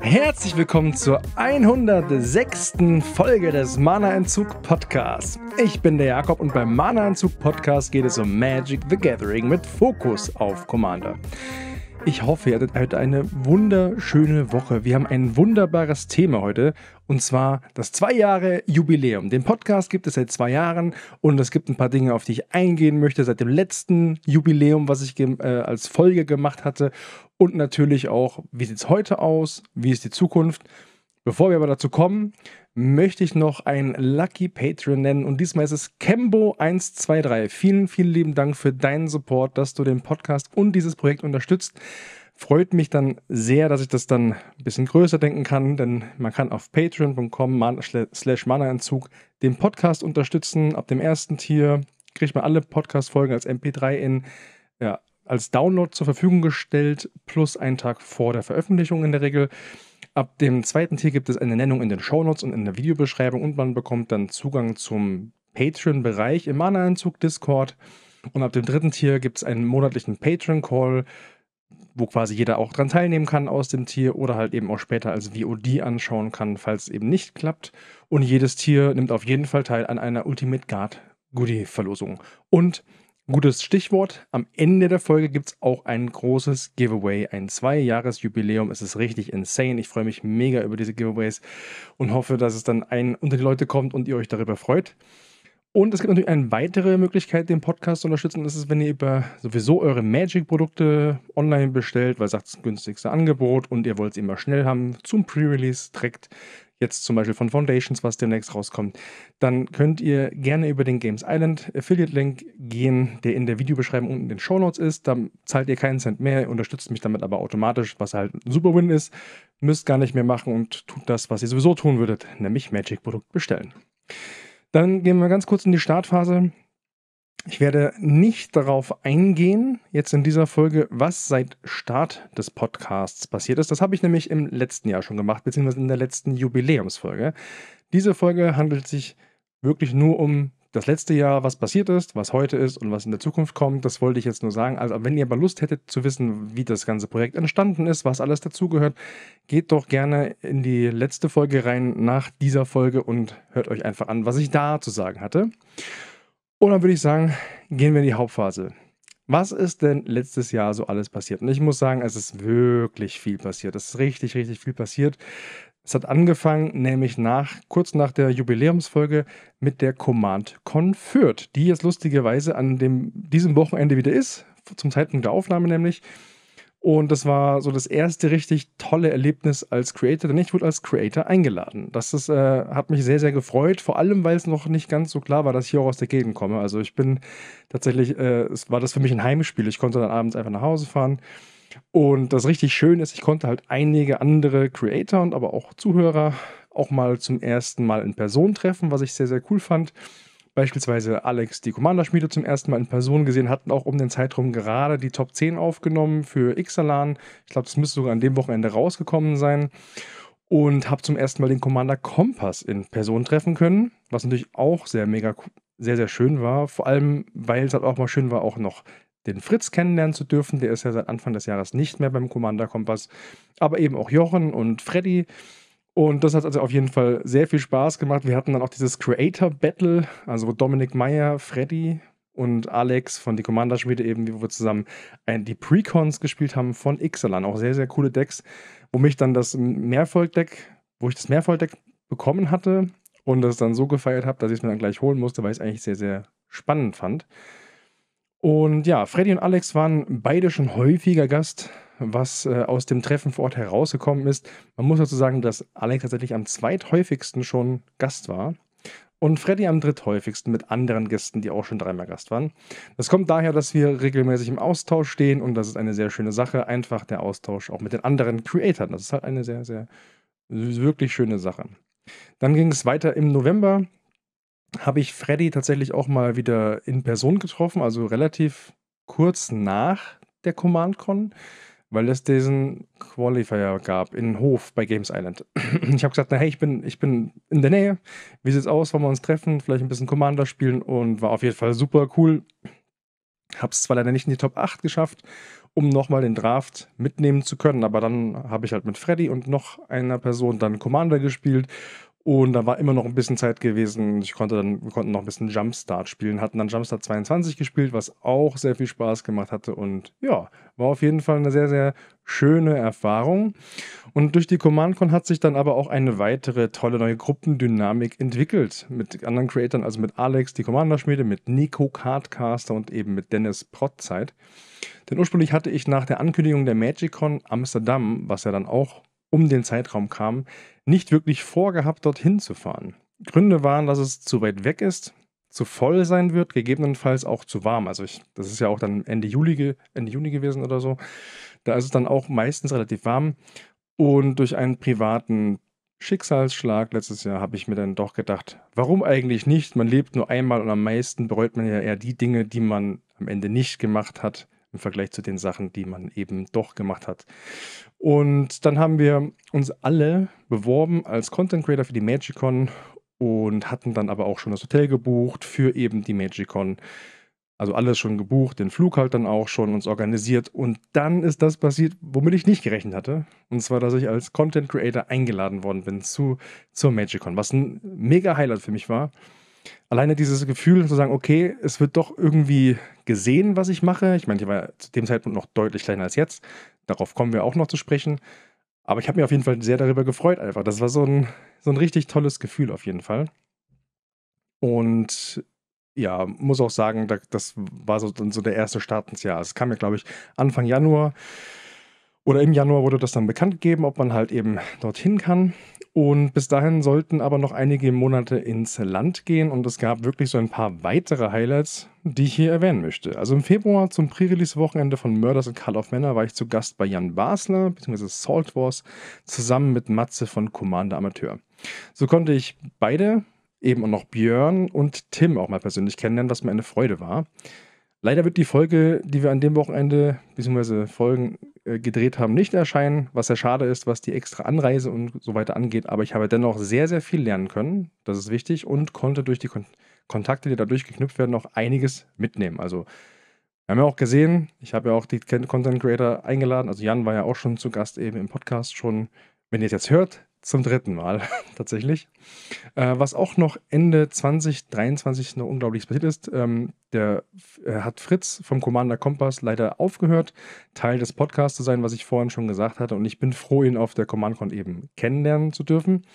Herzlich willkommen zur 106. Folge des Mana Entzug Podcasts. Ich bin der Jakob und beim Mana Entzug Podcast geht es um Magic the Gathering mit Fokus auf Commander. Ich hoffe, ihr hattet heute eine wunderschöne Woche. Wir haben ein wunderbares Thema heute und zwar das zwei Jahre Jubiläum. Den Podcast gibt es seit zwei Jahren und es gibt ein paar Dinge, auf die ich eingehen möchte seit dem letzten Jubiläum, was ich äh, als Folge gemacht hatte und natürlich auch, wie sieht es heute aus, wie ist die Zukunft. Bevor wir aber dazu kommen, möchte ich noch einen Lucky Patron nennen und diesmal ist es Kembo123. Vielen, vielen lieben Dank für deinen Support, dass du den Podcast und dieses Projekt unterstützt. Freut mich dann sehr, dass ich das dann ein bisschen größer denken kann, denn man kann auf patreon.com slash manaentzug den Podcast unterstützen. Ab dem ersten Tier kriegt man alle Podcast-Folgen als MP3 in, ja, als Download zur Verfügung gestellt, plus einen Tag vor der Veröffentlichung in der Regel. Ab dem zweiten Tier gibt es eine Nennung in den Shownotes und in der Videobeschreibung und man bekommt dann Zugang zum Patreon-Bereich im mana einzug Discord. Und ab dem dritten Tier gibt es einen monatlichen Patreon-Call, wo quasi jeder auch dran teilnehmen kann aus dem Tier oder halt eben auch später als VOD anschauen kann, falls es eben nicht klappt. Und jedes Tier nimmt auf jeden Fall teil an einer Ultimate Guard Goodie-Verlosung. Und Gutes Stichwort. Am Ende der Folge gibt es auch ein großes Giveaway. Ein Zwei-Jahres-Jubiläum. Es ist richtig insane. Ich freue mich mega über diese Giveaways und hoffe, dass es dann ein unter die Leute kommt und ihr euch darüber freut. Und es gibt natürlich eine weitere Möglichkeit, den Podcast zu unterstützen. Das ist, wenn ihr über sowieso eure Magic-Produkte online bestellt, weil sagt das günstigste Angebot und ihr wollt es immer schnell haben, zum Pre-Release direkt jetzt zum Beispiel von Foundations, was demnächst rauskommt, dann könnt ihr gerne über den Games Island Affiliate Link gehen, der in der Videobeschreibung unten in den Show Notes ist. Dann zahlt ihr keinen Cent mehr, unterstützt mich damit aber automatisch, was halt ein super Win ist. Müsst gar nicht mehr machen und tut das, was ihr sowieso tun würdet, nämlich Magic Produkt bestellen. Dann gehen wir ganz kurz in die Startphase. Ich werde nicht darauf eingehen, jetzt in dieser Folge, was seit Start des Podcasts passiert ist. Das habe ich nämlich im letzten Jahr schon gemacht, beziehungsweise in der letzten Jubiläumsfolge. Diese Folge handelt sich wirklich nur um das letzte Jahr, was passiert ist, was heute ist und was in der Zukunft kommt. Das wollte ich jetzt nur sagen. Also, wenn ihr aber Lust hättet zu wissen, wie das ganze Projekt entstanden ist, was alles dazugehört, geht doch gerne in die letzte Folge rein nach dieser Folge und hört euch einfach an, was ich da zu sagen hatte. Und dann würde ich sagen, gehen wir in die Hauptphase. Was ist denn letztes Jahr so alles passiert? Und ich muss sagen, es ist wirklich viel passiert. Es ist richtig, richtig viel passiert. Es hat angefangen, nämlich nach, kurz nach der Jubiläumsfolge mit der Command Con die jetzt lustigerweise an dem, diesem Wochenende wieder ist, zum Zeitpunkt der Aufnahme nämlich. Und das war so das erste richtig tolle Erlebnis als Creator, denn ich wurde als Creator eingeladen. Das ist, äh, hat mich sehr, sehr gefreut, vor allem, weil es noch nicht ganz so klar war, dass ich hier auch aus der Gegend komme. Also ich bin tatsächlich, äh, es war das für mich ein Heimspiel. Ich konnte dann abends einfach nach Hause fahren. Und das richtig schön ist, ich konnte halt einige andere Creator und aber auch Zuhörer auch mal zum ersten Mal in Person treffen, was ich sehr, sehr cool fand beispielsweise Alex die Commander-Schmiede zum ersten Mal in Person gesehen, hatten auch um den Zeitraum gerade die Top 10 aufgenommen für Xalan. Ich glaube, das müsste sogar an dem Wochenende rausgekommen sein. Und habe zum ersten Mal den Commander Kompass in Person treffen können, was natürlich auch sehr mega, sehr, sehr schön war. Vor allem, weil es halt auch mal schön war, auch noch den Fritz kennenlernen zu dürfen. Der ist ja seit Anfang des Jahres nicht mehr beim Commander Kompass. Aber eben auch Jochen und Freddy und das hat also auf jeden Fall sehr viel Spaß gemacht. Wir hatten dann auch dieses Creator Battle, also wo Dominik Meyer, Freddy und Alex von die Commander-Schmiede eben, wo wir zusammen ein, die Precons gespielt haben von Ixalan. Auch sehr, sehr coole Decks, wo mich dann das Mehrfolg-Deck, wo ich das Mehrfolg-Deck bekommen hatte und das dann so gefeiert habe, dass ich es mir dann gleich holen musste, weil ich es eigentlich sehr, sehr spannend fand. Und ja, Freddy und Alex waren beide schon häufiger Gast was äh, aus dem Treffen vor Ort herausgekommen ist. Man muss dazu sagen, dass Alex tatsächlich am zweithäufigsten schon Gast war und Freddy am dritthäufigsten mit anderen Gästen, die auch schon dreimal Gast waren. Das kommt daher, dass wir regelmäßig im Austausch stehen und das ist eine sehr schöne Sache. Einfach der Austausch auch mit den anderen Creatoren. Das ist halt eine sehr, sehr wirklich schöne Sache. Dann ging es weiter im November. Habe ich Freddy tatsächlich auch mal wieder in Person getroffen, also relativ kurz nach der Command Con weil es diesen Qualifier gab in Hof bei Games Island. ich habe gesagt, na hey, ich bin, ich bin in der Nähe. Wie sieht's aus? Wollen wir uns treffen? Vielleicht ein bisschen Commander spielen und war auf jeden Fall super cool. Hab's zwar leider nicht in die Top 8 geschafft, um nochmal den Draft mitnehmen zu können, aber dann habe ich halt mit Freddy und noch einer Person dann Commander gespielt und da war immer noch ein bisschen Zeit gewesen. Ich konnte dann, wir konnten noch ein bisschen Jumpstart spielen, hatten dann Jumpstart 22 gespielt, was auch sehr viel Spaß gemacht hatte. Und ja, war auf jeden Fall eine sehr, sehr schöne Erfahrung. Und durch die CommandCon hat sich dann aber auch eine weitere tolle neue Gruppendynamik entwickelt. Mit anderen Creatoren, also mit Alex, die Commander-Schmiede, mit Nico Cardcaster und eben mit Dennis Protzeit. Denn ursprünglich hatte ich nach der Ankündigung der MagicCon Amsterdam, was ja dann auch um den Zeitraum kam, nicht wirklich vorgehabt, dorthin zu fahren. Gründe waren, dass es zu weit weg ist, zu voll sein wird, gegebenenfalls auch zu warm. Also ich, das ist ja auch dann Ende Juli, Ende Juni gewesen oder so. Da ist es dann auch meistens relativ warm. Und durch einen privaten Schicksalsschlag letztes Jahr habe ich mir dann doch gedacht, warum eigentlich nicht? Man lebt nur einmal und am meisten bereut man ja eher die Dinge, die man am Ende nicht gemacht hat, im Vergleich zu den Sachen, die man eben doch gemacht hat. Und dann haben wir uns alle beworben als Content Creator für die Magicon und hatten dann aber auch schon das Hotel gebucht für eben die Magicon. Also alles schon gebucht, den Flug halt dann auch schon uns organisiert. Und dann ist das passiert, womit ich nicht gerechnet hatte. Und zwar, dass ich als Content Creator eingeladen worden bin zu, zur Magicon, was ein mega Highlight für mich war alleine dieses Gefühl zu sagen, okay, es wird doch irgendwie gesehen, was ich mache. Ich meine, ich war zu dem Zeitpunkt noch deutlich kleiner als jetzt. Darauf kommen wir auch noch zu sprechen. Aber ich habe mich auf jeden Fall sehr darüber gefreut, einfach. Das war so ein, so ein richtig tolles Gefühl auf jeden Fall. Und ja, muss auch sagen, das war so, so der erste Start ins Jahr. Es kam ja, glaube ich, Anfang Januar oder im Januar wurde das dann bekannt gegeben, ob man halt eben dorthin kann. Und bis dahin sollten aber noch einige Monate ins Land gehen und es gab wirklich so ein paar weitere Highlights, die ich hier erwähnen möchte. Also im Februar zum Pre-Release-Wochenende von Murders and Call of Männer war ich zu Gast bei Jan Basler bzw. Salt Wars zusammen mit Matze von Commander Amateur. So konnte ich beide, eben auch noch Björn und Tim auch mal persönlich kennenlernen, was mir eine Freude war. Leider wird die Folge, die wir an dem Wochenende, beziehungsweise Folgen äh, gedreht haben, nicht erscheinen, was sehr schade ist, was die extra Anreise und so weiter angeht. Aber ich habe dennoch sehr, sehr viel lernen können, das ist wichtig, und konnte durch die Kon Kontakte, die dadurch geknüpft werden, auch einiges mitnehmen. Also wir haben ja auch gesehen, ich habe ja auch die Content Creator eingeladen, also Jan war ja auch schon zu Gast eben im Podcast schon. Wenn ihr es jetzt hört, zum dritten Mal tatsächlich. Äh, was auch noch Ende 2023 noch unglaublich passiert ist, ähm, der äh, hat Fritz vom Commander Kompass leider aufgehört, Teil des Podcasts zu sein, was ich vorhin schon gesagt hatte. Und ich bin froh, ihn auf der CommandCon eben kennenlernen zu dürfen.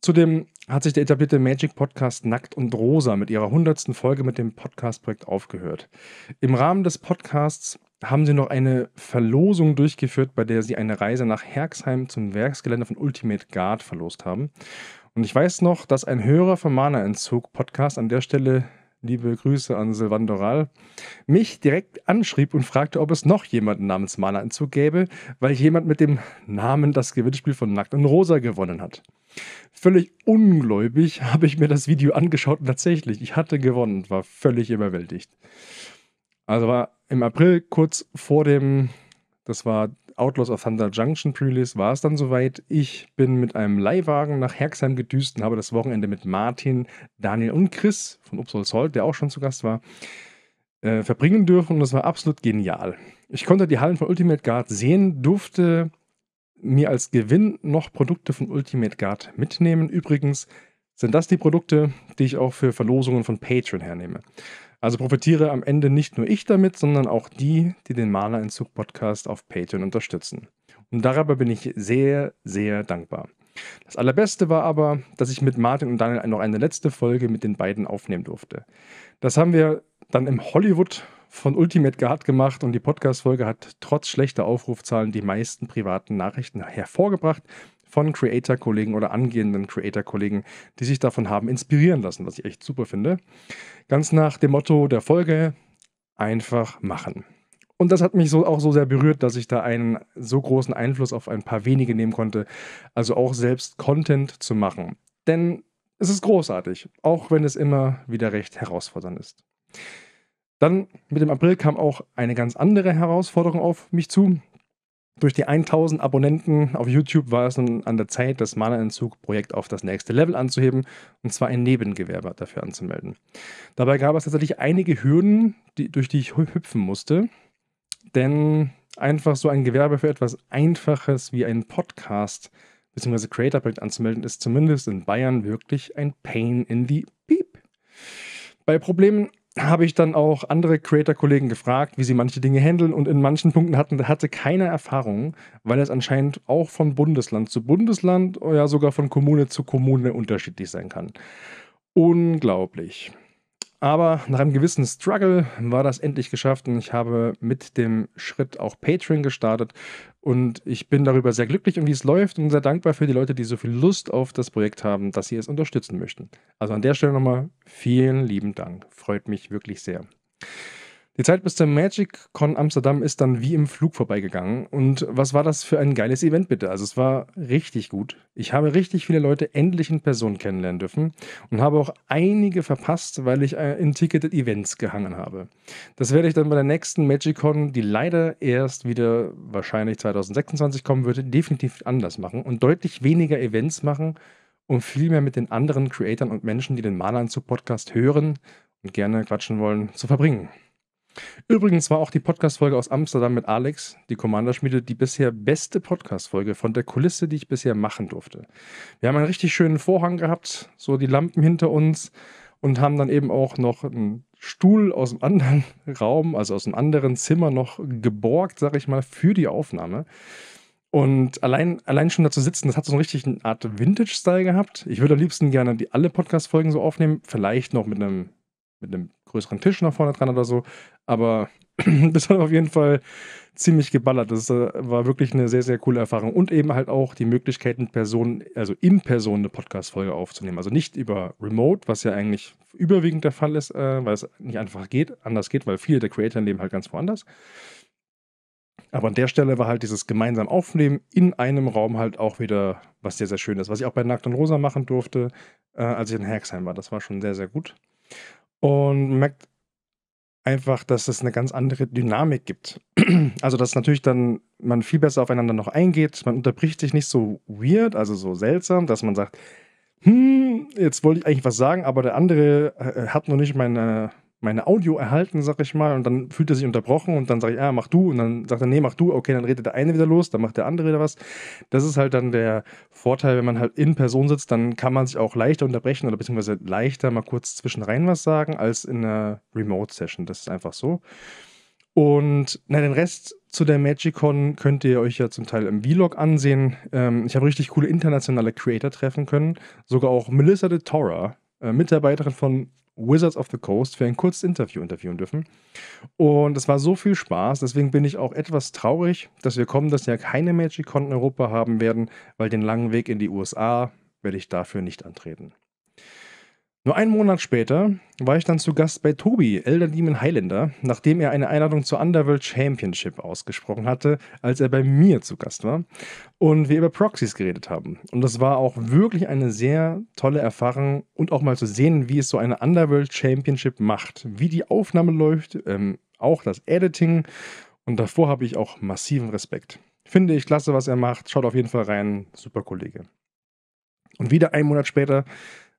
Zudem hat sich der etablierte Magic Podcast Nackt und Rosa mit ihrer hundertsten Folge mit dem Podcast-Projekt aufgehört. Im Rahmen des Podcasts haben sie noch eine Verlosung durchgeführt, bei der sie eine Reise nach Herxheim zum Werksgelände von Ultimate Guard verlost haben. Und ich weiß noch, dass ein Hörer vom Mana-Entzug-Podcast an der Stelle, liebe Grüße an Silvan Doral, mich direkt anschrieb und fragte, ob es noch jemanden namens Mana-Entzug gäbe, weil jemand mit dem Namen das Gewinnspiel von Nackt und Rosa gewonnen hat. Völlig ungläubig habe ich mir das Video angeschaut und tatsächlich, ich hatte gewonnen und war völlig überwältigt. Also war im April, kurz vor dem, das war Outlaws of Thunder Junction Pre-Release, war es dann soweit. Ich bin mit einem Leihwagen nach Herxheim gedüst und habe das Wochenende mit Martin, Daniel und Chris von Upsol Salt, der auch schon zu Gast war, äh, verbringen dürfen und das war absolut genial. Ich konnte die Hallen von Ultimate Guard sehen, durfte mir als Gewinn noch Produkte von Ultimate Guard mitnehmen. Übrigens sind das die Produkte, die ich auch für Verlosungen von Patreon hernehme. Also profitiere am Ende nicht nur ich damit, sondern auch die, die den Malerentzug-Podcast auf Patreon unterstützen. Und darüber bin ich sehr, sehr dankbar. Das Allerbeste war aber, dass ich mit Martin und Daniel noch eine letzte Folge mit den beiden aufnehmen durfte. Das haben wir dann im Hollywood von Ultimate Guard gemacht und die Podcast-Folge hat trotz schlechter Aufrufzahlen die meisten privaten Nachrichten hervorgebracht von Creator-Kollegen oder angehenden Creator-Kollegen, die sich davon haben inspirieren lassen, was ich echt super finde. Ganz nach dem Motto der Folge, einfach machen. Und das hat mich so, auch so sehr berührt, dass ich da einen so großen Einfluss auf ein paar wenige nehmen konnte. Also auch selbst Content zu machen. Denn es ist großartig, auch wenn es immer wieder recht herausfordernd ist. Dann mit dem April kam auch eine ganz andere Herausforderung auf mich zu. Durch die 1000 Abonnenten auf YouTube war es nun an der Zeit, das mana projekt auf das nächste Level anzuheben und zwar ein Nebengewerbe dafür anzumelden. Dabei gab es tatsächlich einige Hürden, die, durch die ich hüpfen musste, denn einfach so ein Gewerbe für etwas Einfaches wie ein Podcast bzw. Creator-Projekt anzumelden, ist zumindest in Bayern wirklich ein Pain in the Beep. Bei Problemen habe ich dann auch andere Creator-Kollegen gefragt, wie sie manche Dinge handeln und in manchen Punkten hatten, hatte keiner Erfahrung, weil es anscheinend auch von Bundesland zu Bundesland oder sogar von Kommune zu Kommune unterschiedlich sein kann. Unglaublich. Aber nach einem gewissen Struggle war das endlich geschafft und ich habe mit dem Schritt auch Patreon gestartet. Und ich bin darüber sehr glücklich und wie es läuft und sehr dankbar für die Leute, die so viel Lust auf das Projekt haben, dass sie es unterstützen möchten. Also an der Stelle nochmal vielen lieben Dank. Freut mich wirklich sehr. Die Zeit bis zur Magic Con Amsterdam ist dann wie im Flug vorbeigegangen. Und was war das für ein geiles Event bitte? Also es war richtig gut. Ich habe richtig viele Leute endlich in Person kennenlernen dürfen und habe auch einige verpasst, weil ich äh, in Ticketed Events gehangen habe. Das werde ich dann bei der nächsten Magic Con, die leider erst wieder wahrscheinlich 2026 kommen würde, definitiv anders machen und deutlich weniger Events machen und viel mehr mit den anderen Creatern und Menschen, die den Malern zu Podcast hören und gerne quatschen wollen, zu verbringen. Übrigens war auch die Podcast-Folge aus Amsterdam mit Alex, die Commanderschmiede, die bisher beste Podcast-Folge von der Kulisse, die ich bisher machen durfte. Wir haben einen richtig schönen Vorhang gehabt, so die Lampen hinter uns und haben dann eben auch noch einen Stuhl aus einem anderen Raum, also aus einem anderen Zimmer noch geborgt, sag ich mal, für die Aufnahme. Und allein, allein schon zu sitzen, das hat so eine richtige Art Vintage-Style gehabt. Ich würde am liebsten gerne die, alle Podcast-Folgen so aufnehmen, vielleicht noch mit einem mit einem größeren Tisch nach vorne dran oder so. Aber das hat auf jeden Fall ziemlich geballert. Das äh, war wirklich eine sehr, sehr coole Erfahrung. Und eben halt auch die Möglichkeit, mit Personen, also in Person eine Podcast-Folge aufzunehmen. Also nicht über Remote, was ja eigentlich überwiegend der Fall ist, äh, weil es nicht einfach geht, anders geht, weil viele der Creator leben halt ganz woanders. Aber an der Stelle war halt dieses gemeinsam Aufnehmen in einem Raum halt auch wieder was sehr, sehr schön ist. Was ich auch bei Nackt und Rosa machen durfte, äh, als ich in Herxheim war. Das war schon sehr, sehr gut und merkt einfach, dass es eine ganz andere Dynamik gibt. also, dass natürlich dann man viel besser aufeinander noch eingeht. Man unterbricht sich nicht so weird, also so seltsam, dass man sagt, hm, jetzt wollte ich eigentlich was sagen, aber der andere äh, hat noch nicht meine, meine Audio erhalten, sag ich mal, und dann fühlt er sich unterbrochen und dann sage ich, ja, ah, mach du und dann sagt er, nee, mach du, okay, dann redet der eine wieder los, dann macht der andere wieder was. Das ist halt dann der Vorteil, wenn man halt in Person sitzt, dann kann man sich auch leichter unterbrechen oder beziehungsweise leichter mal kurz zwischenrein was sagen, als in einer Remote-Session. Das ist einfach so. Und na, den Rest zu der MagicCon könnt ihr euch ja zum Teil im Vlog ansehen. Ähm, ich habe richtig coole internationale Creator treffen können. Sogar auch Melissa de Tora, äh, Mitarbeiterin von Wizards of the Coast für ein kurzes Interview interviewen dürfen. Und es war so viel Spaß, deswegen bin ich auch etwas traurig, dass wir kommen, dass wir keine Magic MagicCon in Europa haben werden, weil den langen Weg in die USA werde ich dafür nicht antreten. Nur einen Monat später war ich dann zu Gast bei Tobi, Elder Demon Highlander, nachdem er eine Einladung zur Underworld Championship ausgesprochen hatte, als er bei mir zu Gast war und wir über Proxys geredet haben. Und das war auch wirklich eine sehr tolle Erfahrung und auch mal zu sehen, wie es so eine Underworld Championship macht, wie die Aufnahme läuft, ähm, auch das Editing. Und davor habe ich auch massiven Respekt. Finde ich klasse, was er macht. Schaut auf jeden Fall rein. Super Kollege. Und wieder einen Monat später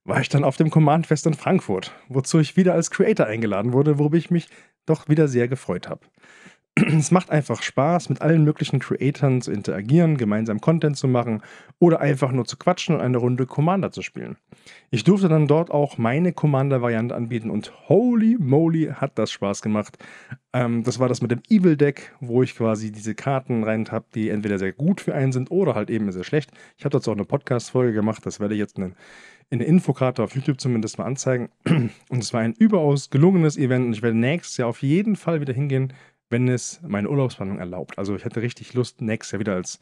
war ich dann auf dem Command Fest in Frankfurt, wozu ich wieder als Creator eingeladen wurde, worüber ich mich doch wieder sehr gefreut habe. es macht einfach Spaß, mit allen möglichen Creatoren zu interagieren, gemeinsam Content zu machen oder einfach nur zu quatschen und eine Runde Commander zu spielen. Ich durfte dann dort auch meine Commander-Variante anbieten und holy moly hat das Spaß gemacht. Ähm, das war das mit dem Evil Deck, wo ich quasi diese Karten rein habe, die entweder sehr gut für einen sind oder halt eben sehr schlecht. Ich habe dazu auch eine Podcast-Folge gemacht, das werde ich jetzt nennen in der Infokarte auf YouTube zumindest mal anzeigen. Und es war ein überaus gelungenes Event und ich werde nächstes Jahr auf jeden Fall wieder hingehen, wenn es meine Urlaubsplanung erlaubt. Also ich hätte richtig Lust, nächstes Jahr wieder als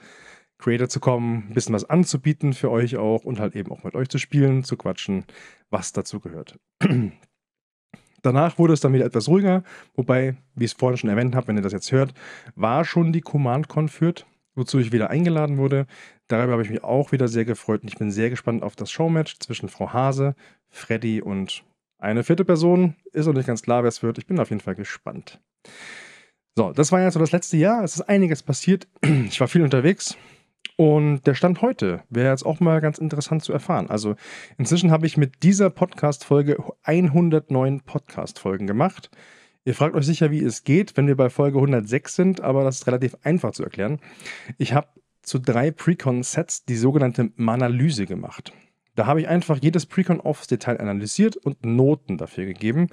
Creator zu kommen, ein bisschen was anzubieten für euch auch und halt eben auch mit euch zu spielen, zu quatschen, was dazu gehört. Danach wurde es dann wieder etwas ruhiger, wobei, wie ich es vorhin schon erwähnt habe, wenn ihr das jetzt hört, war schon die Command-Con führt, wozu ich wieder eingeladen wurde. Darüber habe ich mich auch wieder sehr gefreut und ich bin sehr gespannt auf das Showmatch zwischen Frau Hase, Freddy und eine vierte Person. Ist noch nicht ganz klar, wer es wird. Ich bin auf jeden Fall gespannt. So, das war ja so das letzte Jahr. Es ist einiges passiert. Ich war viel unterwegs. Und der Stand heute wäre jetzt auch mal ganz interessant zu erfahren. Also inzwischen habe ich mit dieser Podcast-Folge 109 Podcast-Folgen gemacht. Ihr fragt euch sicher, wie es geht, wenn wir bei Folge 106 sind, aber das ist relativ einfach zu erklären. Ich habe zu drei Precon-Sets die sogenannte Manalyse gemacht. Da habe ich einfach jedes Precon aufs Detail analysiert und Noten dafür gegeben.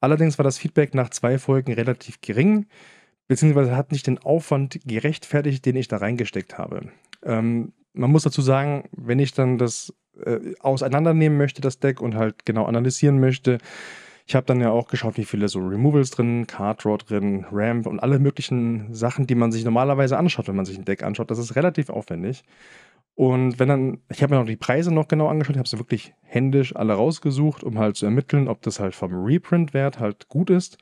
Allerdings war das Feedback nach zwei Folgen relativ gering, beziehungsweise hat nicht den Aufwand gerechtfertigt, den ich da reingesteckt habe. Ähm, man muss dazu sagen, wenn ich dann das äh, auseinandernehmen möchte, das Deck, und halt genau analysieren möchte, ich habe dann ja auch geschaut, wie viele so Removals drin, Card Draw drin, Ramp und alle möglichen Sachen, die man sich normalerweise anschaut, wenn man sich ein Deck anschaut. Das ist relativ aufwendig. Und wenn dann, ich habe mir noch die Preise noch genau angeschaut, ich habe sie wirklich händisch alle rausgesucht, um halt zu ermitteln, ob das halt vom Reprint-Wert halt gut ist.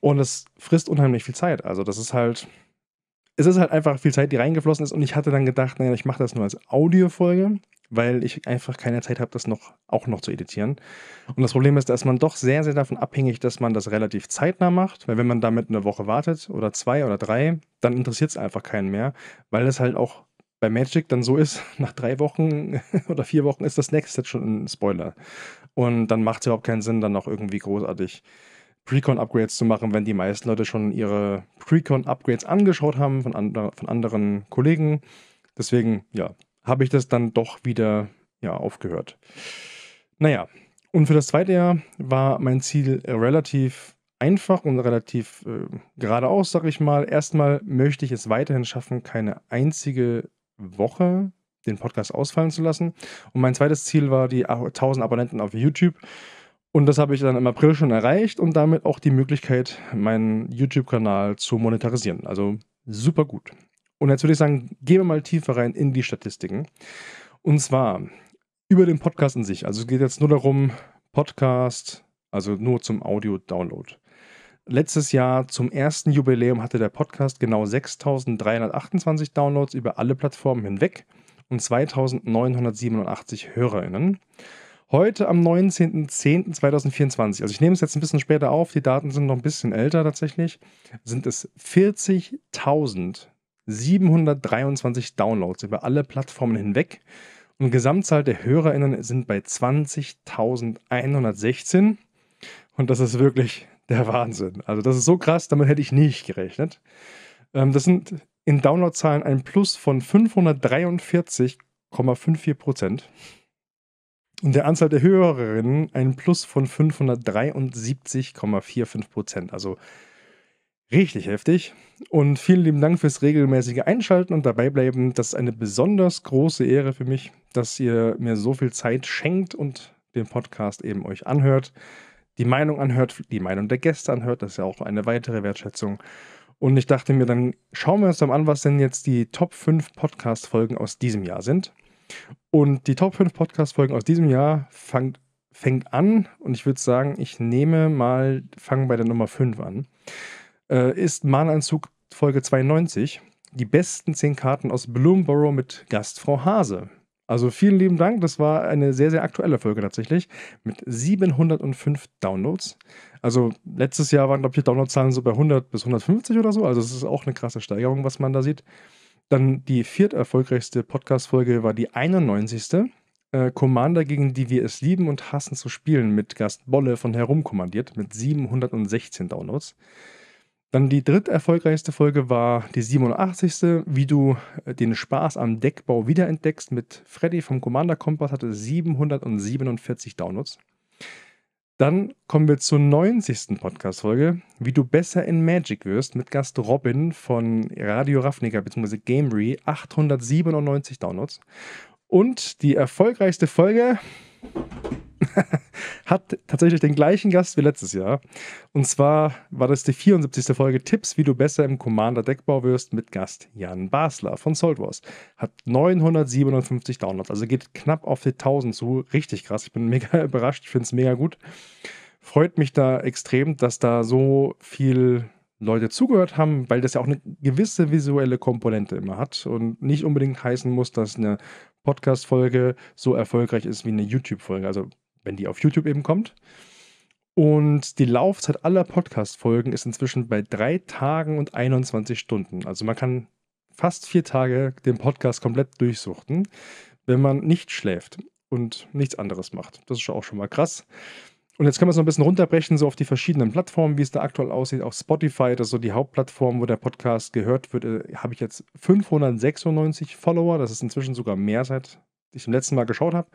Und es frisst unheimlich viel Zeit. Also das ist halt, es ist halt einfach viel Zeit, die reingeflossen ist. Und ich hatte dann gedacht, naja, ich mache das nur als Audiofolge weil ich einfach keine Zeit habe, das noch, auch noch zu editieren. Und das Problem ist, dass man doch sehr, sehr davon abhängig, dass man das relativ zeitnah macht, weil wenn man damit eine Woche wartet oder zwei oder drei, dann interessiert es einfach keinen mehr, weil es halt auch bei Magic dann so ist, nach drei Wochen oder vier Wochen ist das nächste Set schon ein Spoiler. Und dann macht es überhaupt keinen Sinn, dann noch irgendwie großartig Precon-Upgrades zu machen, wenn die meisten Leute schon ihre Precon-Upgrades angeschaut haben von, andre, von anderen Kollegen. Deswegen, ja, habe ich das dann doch wieder ja, aufgehört. Naja, und für das zweite Jahr war mein Ziel relativ einfach und relativ äh, geradeaus, sage ich mal. Erstmal möchte ich es weiterhin schaffen, keine einzige Woche den Podcast ausfallen zu lassen. Und mein zweites Ziel war die 1000 Abonnenten auf YouTube. Und das habe ich dann im April schon erreicht und damit auch die Möglichkeit, meinen YouTube-Kanal zu monetarisieren. Also super gut. Und jetzt würde ich sagen, gehen wir mal tiefer rein in die Statistiken. Und zwar über den Podcast an sich. Also es geht jetzt nur darum, Podcast, also nur zum Audio-Download. Letztes Jahr zum ersten Jubiläum hatte der Podcast genau 6.328 Downloads über alle Plattformen hinweg und 2.987 HörerInnen. Heute am 19.10.2024, also ich nehme es jetzt ein bisschen später auf, die Daten sind noch ein bisschen älter tatsächlich, sind es 40.000 723 Downloads über alle Plattformen hinweg und Gesamtzahl der HörerInnen sind bei 20.116 und das ist wirklich der Wahnsinn. Also das ist so krass, damit hätte ich nicht gerechnet. Ähm, das sind in Downloadzahlen ein Plus von 543,54 Prozent und der Anzahl der Hörerinnen ein Plus von 573,45 Prozent. Also Richtig heftig. Und vielen lieben Dank fürs regelmäßige Einschalten und dabei bleiben. Das ist eine besonders große Ehre für mich, dass ihr mir so viel Zeit schenkt und den Podcast eben euch anhört, die Meinung anhört, die Meinung der Gäste anhört. Das ist ja auch eine weitere Wertschätzung. Und ich dachte mir, dann schauen wir uns dann an, was denn jetzt die Top 5 Podcast-Folgen aus diesem Jahr sind. Und die Top 5 Podcast-Folgen aus diesem Jahr fangt fängt an und ich würde sagen, ich nehme mal, fange bei der Nummer 5 an äh, ist Mahnanzug Folge 92. Die besten zehn Karten aus Bloomborough mit Gastfrau Hase. Also vielen lieben Dank. Das war eine sehr, sehr aktuelle Folge tatsächlich mit 705 Downloads. Also letztes Jahr waren, glaube ich, Downloadzahlen so bei 100 bis 150 oder so. Also es ist auch eine krasse Steigerung, was man da sieht. Dann die viert erfolgreichste Podcast-Folge war die 91. Äh, Commander, gegen die wir es lieben und hassen zu spielen, mit Gast Bolle von Herumkommandiert mit 716 Downloads. Dann die dritt erfolgreichste Folge war die 87. Wie du äh, den Spaß am Deckbau wiederentdeckst mit Freddy vom Commander Kompass hatte 747 Downloads. Dann kommen wir zur 90. Podcast-Folge, wie du besser in Magic wirst, mit Gast Robin von Radio Raffnicker bzw. Gamery, 897 Downloads. Und die erfolgreichste Folge hat tatsächlich den gleichen Gast wie letztes Jahr. Und zwar war das die 74. Folge Tipps, wie du besser im Commander-Deckbau wirst mit Gast Jan Basler von Wars. Hat 957 Downloads, also geht knapp auf die 1000 zu. Richtig krass, ich bin mega überrascht, ich finde es mega gut. Freut mich da extrem, dass da so viel Leute zugehört haben, weil das ja auch eine gewisse visuelle Komponente immer hat und nicht unbedingt heißen muss, dass eine Podcast-Folge so erfolgreich ist wie eine YouTube-Folge. Also wenn die auf YouTube eben kommt. Und die Laufzeit aller Podcast-Folgen ist inzwischen bei drei Tagen und 21 Stunden. Also man kann fast vier Tage den Podcast komplett durchsuchten, wenn man nicht schläft und nichts anderes macht. Das ist auch schon mal krass. Und jetzt können wir es noch ein bisschen runterbrechen, so auf die verschiedenen Plattformen, wie es da aktuell aussieht. Auf Spotify, das ist so die Hauptplattform, wo der Podcast gehört wird, äh, habe ich jetzt 596 Follower. Das ist inzwischen sogar mehr, seit ich im letzten Mal geschaut habe.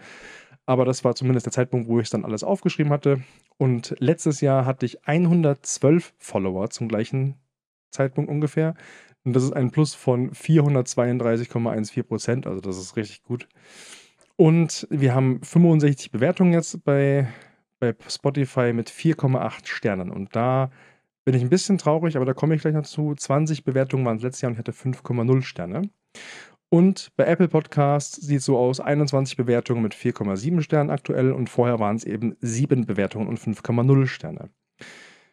Aber das war zumindest der Zeitpunkt, wo ich es dann alles aufgeschrieben hatte. Und letztes Jahr hatte ich 112 Follower zum gleichen Zeitpunkt ungefähr. Und das ist ein Plus von 432,14 Prozent. Also das ist richtig gut. Und wir haben 65 Bewertungen jetzt bei, bei Spotify mit 4,8 Sternen. Und da bin ich ein bisschen traurig, aber da komme ich gleich dazu. 20 Bewertungen waren es letztes Jahr und ich hatte 5,0 Sterne. Und bei Apple Podcasts sieht es so aus: 21 Bewertungen mit 4,7 Sternen aktuell und vorher waren es eben 7 Bewertungen und 5,0 Sterne.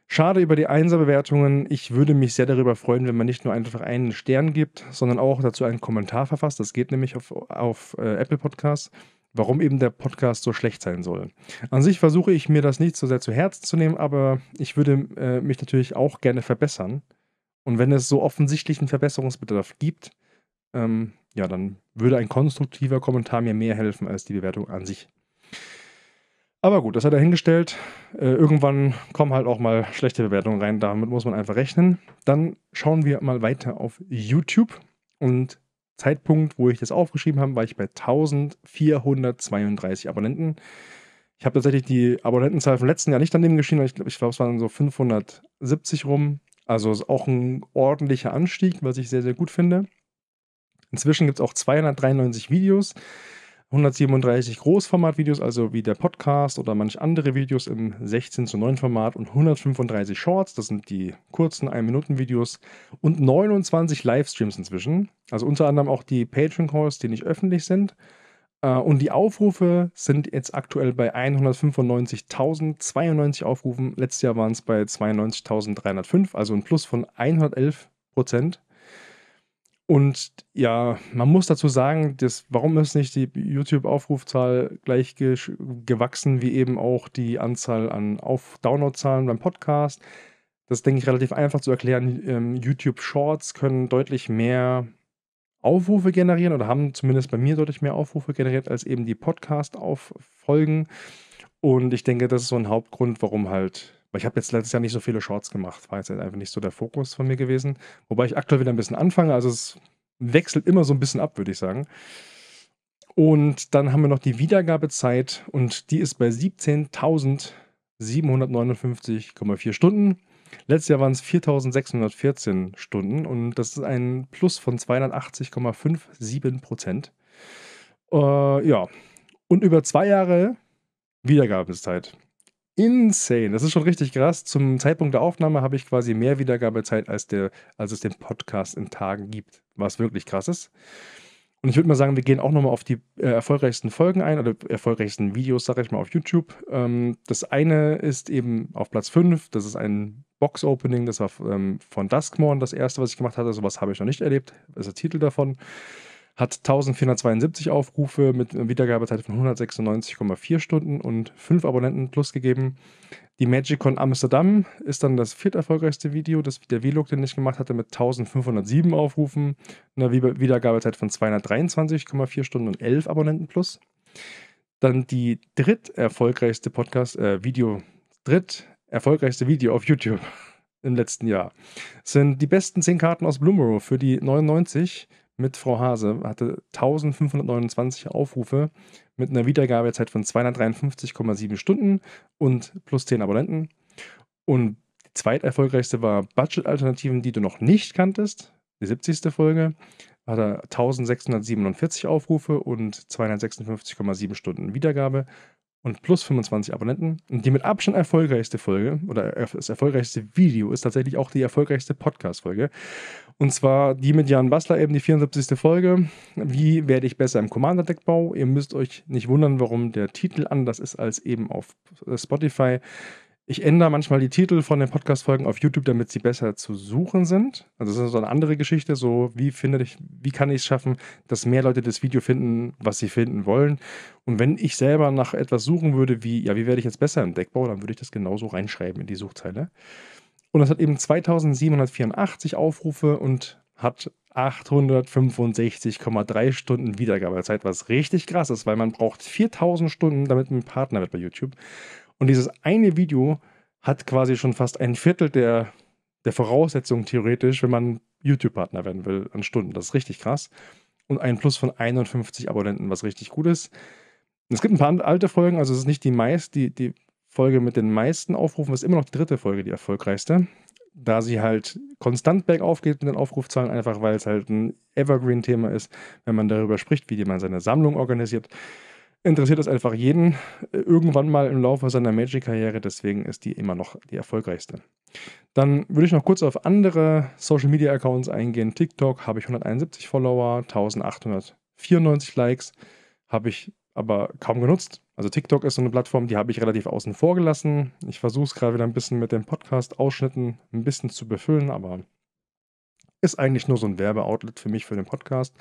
Schade über die Einser-Bewertungen. Ich würde mich sehr darüber freuen, wenn man nicht nur einfach einen Stern gibt, sondern auch dazu einen Kommentar verfasst. Das geht nämlich auf, auf äh, Apple Podcasts, warum eben der Podcast so schlecht sein soll. An sich versuche ich mir das nicht so sehr zu Herzen zu nehmen, aber ich würde äh, mich natürlich auch gerne verbessern. Und wenn es so offensichtlichen Verbesserungsbedarf gibt, ähm, ja, dann würde ein konstruktiver Kommentar mir mehr helfen als die Bewertung an sich. Aber gut, das hat er hingestellt. Äh, irgendwann kommen halt auch mal schlechte Bewertungen rein. Damit muss man einfach rechnen. Dann schauen wir mal weiter auf YouTube. Und Zeitpunkt, wo ich das aufgeschrieben habe, war ich bei 1432 Abonnenten. Ich habe tatsächlich die Abonnentenzahl vom letzten Jahr nicht daneben geschrieben. Ich glaube, glaub, es waren so 570 rum. Also ist auch ein ordentlicher Anstieg, was ich sehr, sehr gut finde. Inzwischen gibt es auch 293 Videos, 137 Großformat-Videos, also wie der Podcast oder manch andere Videos im 16 zu 9 Format und 135 Shorts, das sind die kurzen 1-Minuten-Videos und 29 Livestreams inzwischen. Also unter anderem auch die Patreon-Calls, die nicht öffentlich sind. Äh, und die Aufrufe sind jetzt aktuell bei 195.092 Aufrufen. Letztes Jahr waren es bei 92.305, also ein Plus von 111 Prozent. Und ja, man muss dazu sagen, dass, warum ist nicht die YouTube-Aufrufzahl gleich ge gewachsen wie eben auch die Anzahl an Auf zahlen beim Podcast? Das ist, denke ich, relativ einfach zu erklären. Ähm, YouTube Shorts können deutlich mehr Aufrufe generieren oder haben zumindest bei mir deutlich mehr Aufrufe generiert als eben die Podcast-Auffolgen. Und ich denke, das ist so ein Hauptgrund, warum halt weil ich habe jetzt letztes Jahr nicht so viele Shorts gemacht. War jetzt halt einfach nicht so der Fokus von mir gewesen. Wobei ich aktuell wieder ein bisschen anfange. Also es wechselt immer so ein bisschen ab, würde ich sagen. Und dann haben wir noch die Wiedergabezeit und die ist bei 17.759,4 Stunden. Letztes Jahr waren es 4.614 Stunden und das ist ein Plus von 280,57 Prozent. Äh, ja, und über zwei Jahre Wiedergabenzeit insane. Das ist schon richtig krass. Zum Zeitpunkt der Aufnahme habe ich quasi mehr Wiedergabezeit, als, der, als es den Podcast in Tagen gibt. Was wirklich krass ist. Und ich würde mal sagen, wir gehen auch nochmal auf die äh, erfolgreichsten Folgen ein oder erfolgreichsten Videos, sage ich mal, auf YouTube. Ähm, das eine ist eben auf Platz 5, das ist ein Box-Opening, das war ähm, von Duskmorn das erste, was ich gemacht hatte. Sowas habe ich noch nicht erlebt, das ist der Titel davon hat 1472 Aufrufe mit einer Wiedergabezeit von 196,4 Stunden und 5 Abonnenten plus gegeben. Die MagicCon Amsterdam ist dann das vierterfolgreichste Video, das der Vlog, den ich gemacht hatte, mit 1507 Aufrufen, einer Wiedergabezeit von 223,4 Stunden und 11 Abonnenten plus. Dann die dritterfolgreichste Podcast, äh, Video, dritt erfolgreichste Video auf YouTube im letzten Jahr. sind die besten 10 Karten aus Bloomerow für die 99 mit Frau Hase hatte 1529 Aufrufe mit einer Wiedergabezeit von 253,7 Stunden und plus 10 Abonnenten. Und die zweiterfolgreichste war Budget-Alternativen, die du noch nicht kanntest, die 70. Folge, hatte 1647 Aufrufe und 256,7 Stunden Wiedergabe und plus 25 Abonnenten. Und die mit Abstand erfolgreichste Folge oder das erfolgreichste Video ist tatsächlich auch die erfolgreichste Podcast-Folge. Und zwar die mit Jan Bassler, eben die 74. Folge. Wie werde ich besser im Commander-Deckbau? Ihr müsst euch nicht wundern, warum der Titel anders ist als eben auf Spotify. Ich ändere manchmal die Titel von den Podcast-Folgen auf YouTube, damit sie besser zu suchen sind. Also das ist so eine andere Geschichte. So, wie finde ich, wie kann ich es schaffen, dass mehr Leute das Video finden, was sie finden wollen? Und wenn ich selber nach etwas suchen würde, wie, ja, wie werde ich jetzt besser im Deckbau, dann würde ich das genauso reinschreiben in die Suchzeile. Und das hat eben 2784 Aufrufe und hat 865,3 Stunden Wiedergabezeit, was richtig krass ist, weil man braucht 4000 Stunden, damit man Partner wird bei YouTube. Und dieses eine Video hat quasi schon fast ein Viertel der, der Voraussetzungen theoretisch, wenn man YouTube-Partner werden will, an Stunden. Das ist richtig krass. Und ein Plus von 51 Abonnenten, was richtig gut ist. Es gibt ein paar alte Folgen, also es ist nicht die meist, die, die Folge mit den meisten Aufrufen, es ist immer noch die dritte Folge die erfolgreichste. Da sie halt konstant bergauf geht mit den Aufrufzahlen, einfach weil es halt ein Evergreen-Thema ist, wenn man darüber spricht, wie man seine Sammlung organisiert interessiert das einfach jeden äh, irgendwann mal im Laufe seiner Magic-Karriere, deswegen ist die immer noch die erfolgreichste. Dann würde ich noch kurz auf andere Social-Media-Accounts eingehen. TikTok habe ich 171 Follower, 1894 Likes, habe ich aber kaum genutzt. Also TikTok ist so eine Plattform, die habe ich relativ außen vor gelassen. Ich versuche es gerade wieder ein bisschen mit den Podcast-Ausschnitten ein bisschen zu befüllen, aber ist eigentlich nur so ein Werbeoutlet für mich für den Podcast.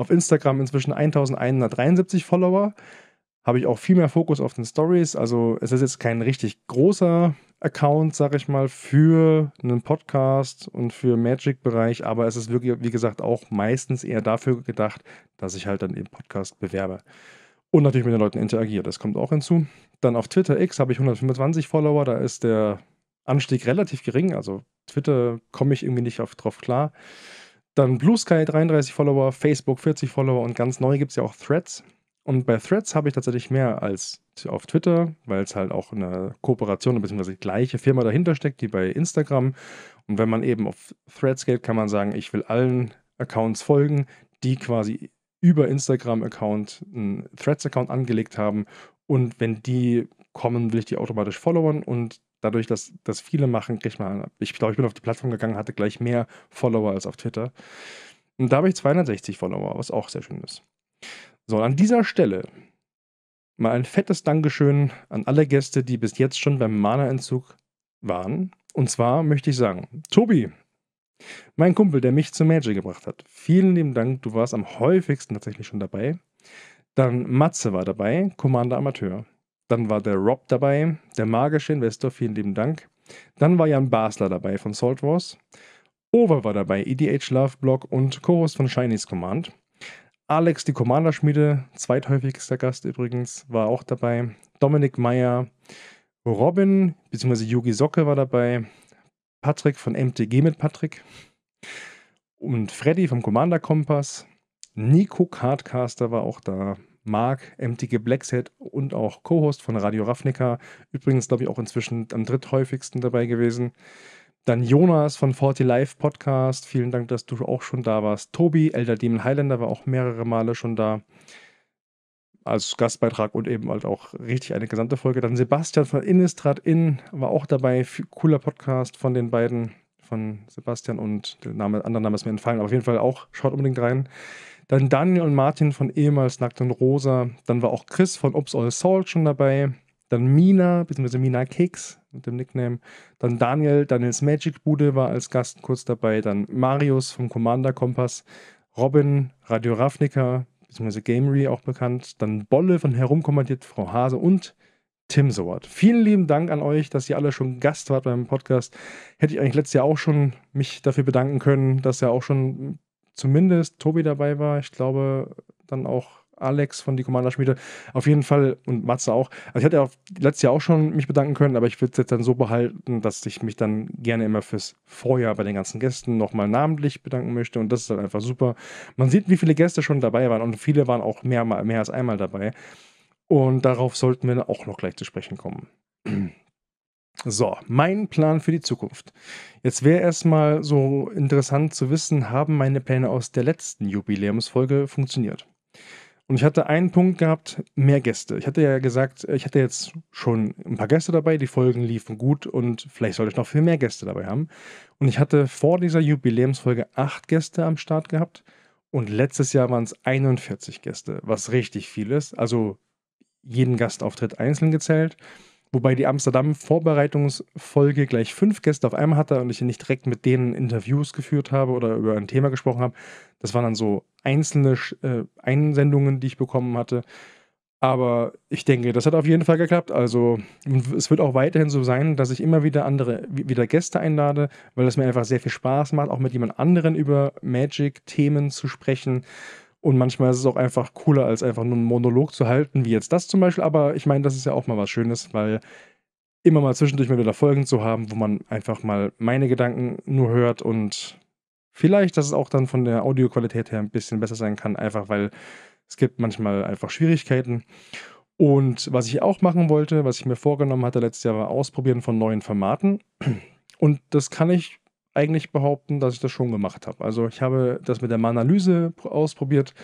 Auf Instagram inzwischen 1173 Follower. Habe ich auch viel mehr Fokus auf den Stories. Also es ist jetzt kein richtig großer Account, sage ich mal, für einen Podcast und für Magic-Bereich, aber es ist wirklich, wie gesagt, auch meistens eher dafür gedacht, dass ich halt dann eben Podcast bewerbe. Und natürlich mit den Leuten interagiere, das kommt auch hinzu. Dann auf Twitter X habe ich 125 Follower, da ist der Anstieg relativ gering, also Twitter komme ich irgendwie nicht auf, drauf klar. Dann Blue Sky 33 Follower, Facebook 40 Follower und ganz neu gibt es ja auch Threads. Und bei Threads habe ich tatsächlich mehr als auf Twitter, weil es halt auch eine Kooperation bzw. gleiche Firma dahinter steckt, die bei Instagram. Und wenn man eben auf Threads geht, kann man sagen, ich will allen Accounts folgen, die quasi über Instagram-Account einen Threads-Account angelegt haben. Und wenn die kommen, will ich die automatisch followen und dadurch, dass das viele machen, kriegt man, ich glaube, ich bin auf die Plattform gegangen, hatte gleich mehr Follower als auf Twitter. Und da habe ich 260 Follower, was auch sehr schön ist. So, an dieser Stelle mal ein fettes Dankeschön an alle Gäste, die bis jetzt schon beim Mana-Entzug waren. Und zwar möchte ich sagen, Tobi, mein Kumpel, der mich zu Magic gebracht hat. Vielen lieben Dank, du warst am häufigsten tatsächlich schon dabei. Dann Matze war dabei, Commander Amateur. Dann war der Rob dabei, der magische Investor, vielen lieben Dank. Dann war Jan Basler dabei von Salt Wars. Over war dabei, EDH Love Blog und Chorus von Chinese Command. Alex, die Commander-Schmiede, zweithäufigster Gast übrigens, war auch dabei. Dominik Meyer, Robin bzw. Yugi Socke war dabei. Patrick von MTG mit Patrick. Und Freddy vom Commander Kompass. Nico Cardcaster war auch da. Marc, MTG Blackset und auch Co-Host von Radio Ravnica. Übrigens, glaube ich, auch inzwischen am dritthäufigsten dabei gewesen. Dann Jonas von 40 Live Podcast. Vielen Dank, dass du auch schon da warst. Tobi, Elder Demon Highlander, war auch mehrere Male schon da. Als Gastbeitrag und eben halt auch richtig eine gesamte Folge. Dann Sebastian von Innistrad Inn war auch dabei. Cooler Podcast von den beiden, von Sebastian und der Name, andere Name ist mir entfallen. Aber auf jeden Fall auch, schaut unbedingt rein. Dann Daniel und Martin von ehemals Nackt und Rosa. Dann war auch Chris von Ups All Salt schon dabei. Dann Mina, beziehungsweise Mina Keks mit dem Nickname. Dann Daniel, Daniels Magic Bude war als Gast kurz dabei. Dann Marius vom Commander Kompass. Robin, Radio Ravnica, beziehungsweise Gamery auch bekannt. Dann Bolle von Herumkommandiert, Frau Hase und Tim Sowat. Vielen lieben Dank an euch, dass ihr alle schon Gast wart beim Podcast. Hätte ich eigentlich letztes Jahr auch schon mich dafür bedanken können, dass ihr auch schon zumindest Tobi dabei war. Ich glaube, dann auch Alex von die Commander-Schmiede. Auf jeden Fall und Matze auch. Also ich hätte ja letztes Jahr auch schon mich bedanken können, aber ich würde es jetzt dann so behalten, dass ich mich dann gerne immer fürs Vorjahr bei den ganzen Gästen nochmal namentlich bedanken möchte. Und das ist dann halt einfach super. Man sieht, wie viele Gäste schon dabei waren und viele waren auch mehr, mehr als einmal dabei. Und darauf sollten wir auch noch gleich zu sprechen kommen. So, mein Plan für die Zukunft. Jetzt wäre erstmal so interessant zu wissen, haben meine Pläne aus der letzten Jubiläumsfolge funktioniert? Und ich hatte einen Punkt gehabt, mehr Gäste. Ich hatte ja gesagt, äh, ich hatte jetzt schon ein paar Gäste dabei, die Folgen liefen gut und vielleicht sollte ich noch viel mehr Gäste dabei haben. Und ich hatte vor dieser Jubiläumsfolge acht Gäste am Start gehabt und letztes Jahr waren es 41 Gäste, was richtig viel ist. Also jeden Gastauftritt einzeln gezählt. Wobei die Amsterdam-Vorbereitungsfolge gleich fünf Gäste auf einmal hatte und ich nicht direkt mit denen Interviews geführt habe oder über ein Thema gesprochen habe. Das waren dann so einzelne äh, Einsendungen, die ich bekommen hatte. Aber ich denke, das hat auf jeden Fall geklappt. Also es wird auch weiterhin so sein, dass ich immer wieder andere, wieder Gäste einlade, weil es mir einfach sehr viel Spaß macht, auch mit jemand anderen über Magic-Themen zu sprechen. Und manchmal ist es auch einfach cooler, als einfach nur einen Monolog zu halten, wie jetzt das zum Beispiel. Aber ich meine, das ist ja auch mal was Schönes, weil immer mal zwischendurch mal wieder Folgen zu haben, wo man einfach mal meine Gedanken nur hört und vielleicht, dass es auch dann von der Audioqualität her ein bisschen besser sein kann, einfach weil es gibt manchmal einfach Schwierigkeiten. Und was ich auch machen wollte, was ich mir vorgenommen hatte letztes Jahr, war Ausprobieren von neuen Formaten. Und das kann ich eigentlich behaupten, dass ich das schon gemacht habe. Also ich habe das mit der Manalyse ausprobiert.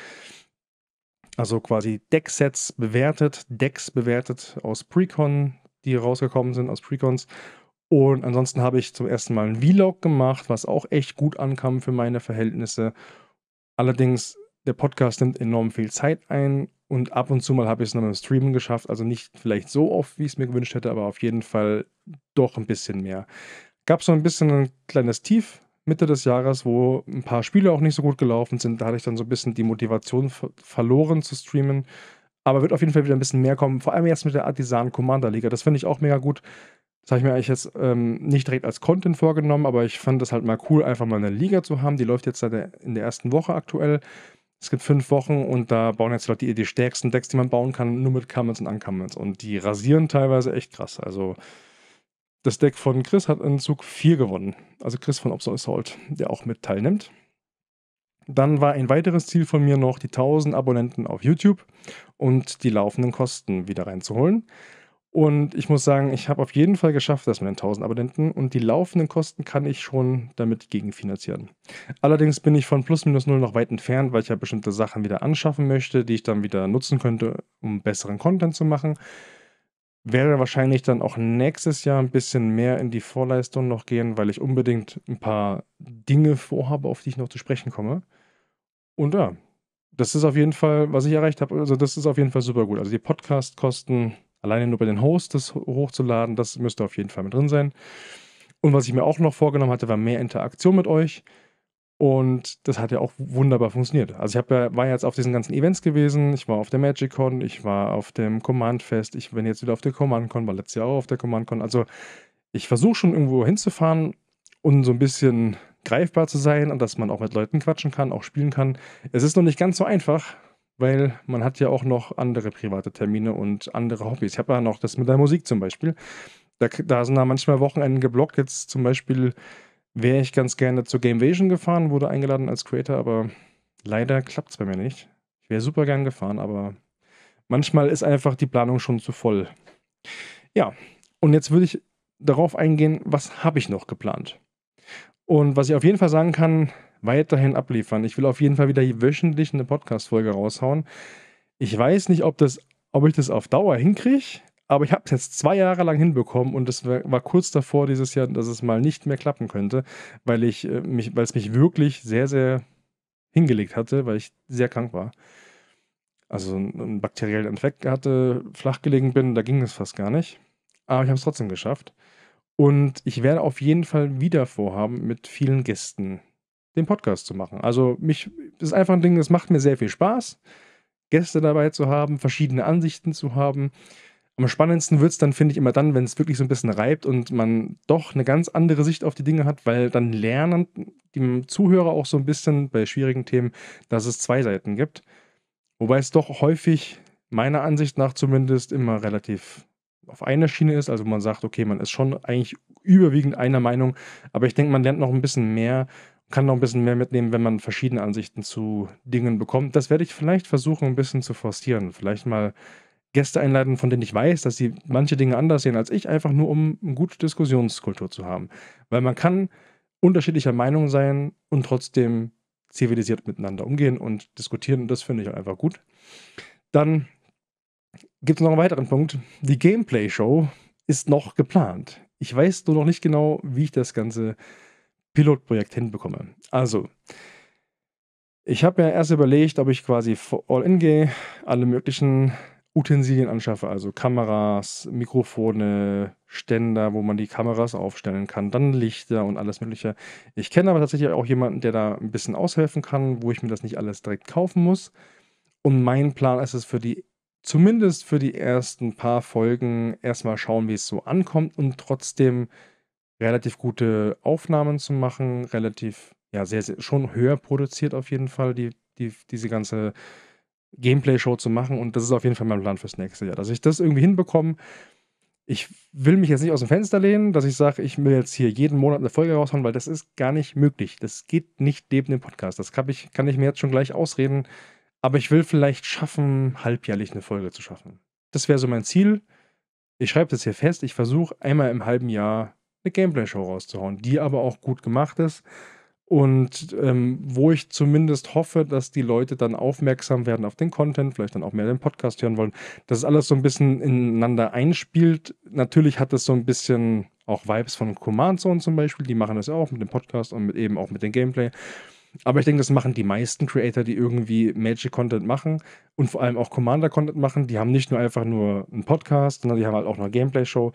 Also quasi Decksets bewertet, Decks bewertet aus Precon, die rausgekommen sind aus Precons. Und ansonsten habe ich zum ersten Mal ein Vlog gemacht, was auch echt gut ankam für meine Verhältnisse. Allerdings, der Podcast nimmt enorm viel Zeit ein und ab und zu mal habe ich es noch mit dem Streamen geschafft. Also nicht vielleicht so oft, wie ich es mir gewünscht hätte, aber auf jeden Fall doch ein bisschen mehr gab es so ein bisschen ein kleines Tief Mitte des Jahres, wo ein paar Spiele auch nicht so gut gelaufen sind. Da hatte ich dann so ein bisschen die Motivation verloren zu streamen. Aber wird auf jeden Fall wieder ein bisschen mehr kommen. Vor allem jetzt mit der Artisan Commander Liga. Das finde ich auch mega gut. Das habe ich mir eigentlich jetzt ähm, nicht direkt als Content vorgenommen, aber ich fand das halt mal cool, einfach mal eine Liga zu haben. Die läuft jetzt in der ersten Woche aktuell. Es gibt fünf Wochen und da bauen jetzt die Leute die stärksten Decks, die man bauen kann, nur mit Commons und Uncommons. Und die rasieren teilweise echt krass. Also das Deck von Chris hat in Zug 4 gewonnen. Also Chris von Obsol Assault, der auch mit teilnimmt. Dann war ein weiteres Ziel von mir noch, die 1000 Abonnenten auf YouTube und die laufenden Kosten wieder reinzuholen. Und ich muss sagen, ich habe auf jeden Fall geschafft, das mit den 1000 Abonnenten und die laufenden Kosten kann ich schon damit gegenfinanzieren. Allerdings bin ich von plus minus null noch weit entfernt, weil ich ja bestimmte Sachen wieder anschaffen möchte, die ich dann wieder nutzen könnte, um besseren Content zu machen werde wahrscheinlich dann auch nächstes Jahr ein bisschen mehr in die Vorleistung noch gehen, weil ich unbedingt ein paar Dinge vorhabe, auf die ich noch zu sprechen komme. Und ja, das ist auf jeden Fall, was ich erreicht habe. Also, das ist auf jeden Fall super gut. Also, die Podcast-Kosten alleine nur bei den Hosts das hochzuladen, das müsste auf jeden Fall mit drin sein. Und was ich mir auch noch vorgenommen hatte, war mehr Interaktion mit euch. Und das hat ja auch wunderbar funktioniert. Also ich ja, war jetzt auf diesen ganzen Events gewesen, ich war auf der MagicCon, ich war auf dem Command Fest, ich bin jetzt wieder auf der Command-Con, war letztes Jahr auch auf der Command-Con. Also ich versuche schon irgendwo hinzufahren und so ein bisschen greifbar zu sein und dass man auch mit Leuten quatschen kann, auch spielen kann. Es ist noch nicht ganz so einfach, weil man hat ja auch noch andere private Termine und andere Hobbys. Ich habe ja noch das mit der Musik zum Beispiel. Da, da sind da manchmal Wochenenden geblockt, jetzt zum Beispiel wäre ich ganz gerne zur Gamevision gefahren, wurde eingeladen als Creator, aber leider klappt es bei mir nicht. Ich wäre super gern gefahren, aber manchmal ist einfach die Planung schon zu voll. Ja, und jetzt würde ich darauf eingehen, was habe ich noch geplant? Und was ich auf jeden Fall sagen kann, weiterhin abliefern. Ich will auf jeden Fall wieder wöchentlich eine Podcast-Folge raushauen. Ich weiß nicht, ob, das, ob ich das auf Dauer hinkriege. Aber ich habe es jetzt zwei Jahre lang hinbekommen und es war kurz davor dieses Jahr, dass es mal nicht mehr klappen könnte, weil ich äh, mich, weil es mich wirklich sehr, sehr hingelegt hatte, weil ich sehr krank war. Also einen bakteriellen Infekt hatte, flach gelegen bin, da ging es fast gar nicht. Aber ich habe es trotzdem geschafft. Und ich werde auf jeden Fall wieder vorhaben, mit vielen Gästen den Podcast zu machen. Also mich das ist einfach ein Ding, es macht mir sehr viel Spaß, Gäste dabei zu haben, verschiedene Ansichten zu haben. Am spannendsten wird es dann, finde ich, immer dann, wenn es wirklich so ein bisschen reibt und man doch eine ganz andere Sicht auf die Dinge hat, weil dann lernen die Zuhörer auch so ein bisschen bei schwierigen Themen, dass es zwei Seiten gibt. Wobei es doch häufig, meiner Ansicht nach zumindest, immer relativ auf einer Schiene ist. Also man sagt, okay, man ist schon eigentlich überwiegend einer Meinung, aber ich denke, man lernt noch ein bisschen mehr, kann noch ein bisschen mehr mitnehmen, wenn man verschiedene Ansichten zu Dingen bekommt. Das werde ich vielleicht versuchen, ein bisschen zu forcieren. Vielleicht mal Gäste einladen, von denen ich weiß, dass sie manche Dinge anders sehen als ich, einfach nur um eine gute Diskussionskultur zu haben. Weil man kann unterschiedlicher Meinung sein und trotzdem zivilisiert miteinander umgehen und diskutieren. Und das finde ich einfach gut. Dann gibt es noch einen weiteren Punkt. Die Gameplay-Show ist noch geplant. Ich weiß nur noch nicht genau, wie ich das ganze Pilotprojekt hinbekomme. Also, ich habe mir erst überlegt, ob ich quasi all in gehe, alle möglichen Utensilien anschaffe, also Kameras, Mikrofone, Ständer, wo man die Kameras aufstellen kann, dann Lichter und alles Mögliche. Ich kenne aber tatsächlich auch jemanden, der da ein bisschen aushelfen kann, wo ich mir das nicht alles direkt kaufen muss. Und mein Plan ist es für die, zumindest für die ersten paar Folgen, erstmal schauen, wie es so ankommt und trotzdem relativ gute Aufnahmen zu machen, relativ, ja, sehr, sehr schon höher produziert auf jeden Fall, die, die, diese ganze Gameplay-Show zu machen. Und das ist auf jeden Fall mein Plan fürs nächste Jahr. Dass ich das irgendwie hinbekomme. Ich will mich jetzt nicht aus dem Fenster lehnen, dass ich sage, ich will jetzt hier jeden Monat eine Folge raushauen, weil das ist gar nicht möglich. Das geht nicht neben dem Podcast. Das kann ich, kann ich mir jetzt schon gleich ausreden. Aber ich will vielleicht schaffen, halbjährlich eine Folge zu schaffen. Das wäre so mein Ziel. Ich schreibe das hier fest. Ich versuche einmal im halben Jahr eine Gameplay-Show rauszuhauen, die aber auch gut gemacht ist und ähm, wo ich zumindest hoffe, dass die Leute dann aufmerksam werden auf den Content, vielleicht dann auch mehr den Podcast hören wollen, dass alles so ein bisschen ineinander einspielt. Natürlich hat es so ein bisschen auch Vibes von Command Zone zum Beispiel, die machen das ja auch mit dem Podcast und mit, eben auch mit dem Gameplay. Aber ich denke, das machen die meisten Creator, die irgendwie Magic-Content machen und vor allem auch Commander-Content machen. Die haben nicht nur einfach nur einen Podcast, sondern die haben halt auch eine Gameplay-Show.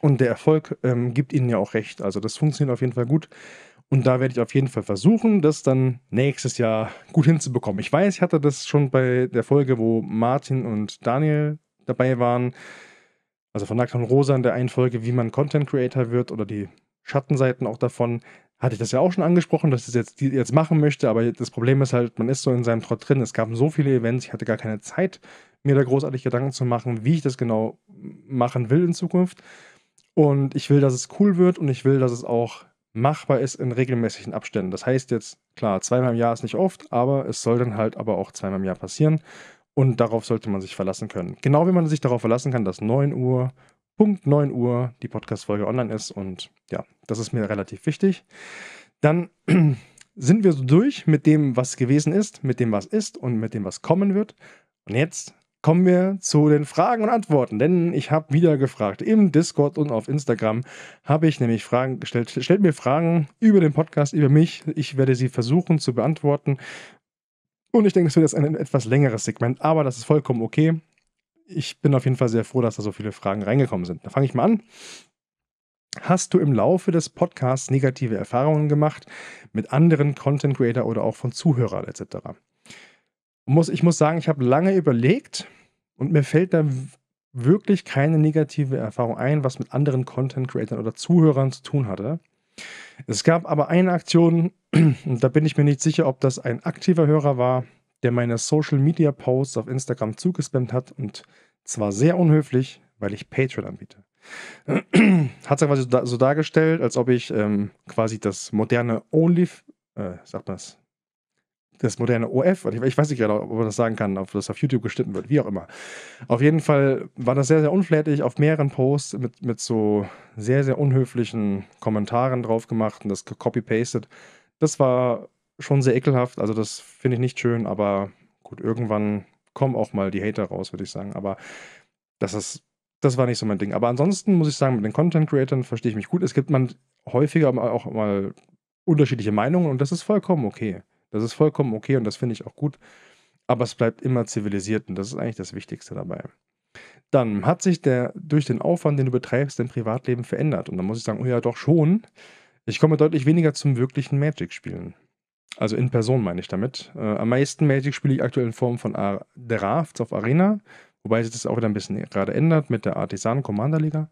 Und der Erfolg ähm, gibt ihnen ja auch recht. Also das funktioniert auf jeden Fall gut. Und da werde ich auf jeden Fall versuchen, das dann nächstes Jahr gut hinzubekommen. Ich weiß, ich hatte das schon bei der Folge, wo Martin und Daniel dabei waren. Also von Nackern Rosa in der einen Folge, wie man Content Creator wird oder die Schattenseiten auch davon. Hatte ich das ja auch schon angesprochen, dass ich das jetzt, jetzt machen möchte. Aber das Problem ist halt, man ist so in seinem Trott drin. Es gab so viele Events, ich hatte gar keine Zeit, mir da großartig Gedanken zu machen, wie ich das genau machen will in Zukunft. Und ich will, dass es cool wird und ich will, dass es auch machbar ist in regelmäßigen Abständen. Das heißt jetzt, klar, zweimal im Jahr ist nicht oft, aber es soll dann halt aber auch zweimal im Jahr passieren. Und darauf sollte man sich verlassen können. Genau wie man sich darauf verlassen kann, dass 9 Uhr, Punkt 9 Uhr, die Podcast-Folge online ist. Und ja, das ist mir relativ wichtig. Dann sind wir so durch mit dem, was gewesen ist, mit dem, was ist und mit dem, was kommen wird. Und jetzt kommen wir zu den Fragen und Antworten, denn ich habe wieder gefragt. Im Discord und auf Instagram habe ich nämlich Fragen gestellt. Stellt mir Fragen über den Podcast, über mich. Ich werde sie versuchen zu beantworten. Und ich denke, es wird jetzt ein etwas längeres Segment, aber das ist vollkommen okay. Ich bin auf jeden Fall sehr froh, dass da so viele Fragen reingekommen sind. Da fange ich mal an. Hast du im Laufe des Podcasts negative Erfahrungen gemacht mit anderen Content Creator oder auch von Zuhörern etc.? muss, ich muss sagen, ich habe lange überlegt und mir fällt da wirklich keine negative Erfahrung ein, was mit anderen Content-Creatern oder Zuhörern zu tun hatte. Es gab aber eine Aktion, und da bin ich mir nicht sicher, ob das ein aktiver Hörer war, der meine Social-Media-Posts auf Instagram zugespammt hat und zwar sehr unhöflich, weil ich Patreon anbiete. hat er quasi so dargestellt, als ob ich ähm, quasi das moderne Only, äh, sagt man das, das moderne OF, ich weiß nicht genau, ob man das sagen kann, ob das auf YouTube geschnitten wird, wie auch immer. Auf jeden Fall war das sehr, sehr unflätig auf mehreren Posts mit, mit so sehr, sehr unhöflichen Kommentaren drauf gemacht und das copy-pasted. Das war schon sehr ekelhaft, also das finde ich nicht schön, aber gut, irgendwann kommen auch mal die Hater raus, würde ich sagen, aber das ist das war nicht so mein Ding. Aber ansonsten muss ich sagen, mit den Content-Creatern verstehe ich mich gut. Es gibt man häufiger auch mal unterschiedliche Meinungen und das ist vollkommen okay. Das ist vollkommen okay und das finde ich auch gut. Aber es bleibt immer zivilisiert und das ist eigentlich das Wichtigste dabei. Dann hat sich der durch den Aufwand, den du betreibst, dein Privatleben verändert. Und dann muss ich sagen, oh ja, doch schon. Ich komme deutlich weniger zum wirklichen Magic-Spielen. Also in Person meine ich damit. Äh, am meisten Magic spiele ich aktuell in Form von A Drafts auf Arena, wobei sich das auch wieder ein bisschen gerade ändert mit der Artisan Commander Liga.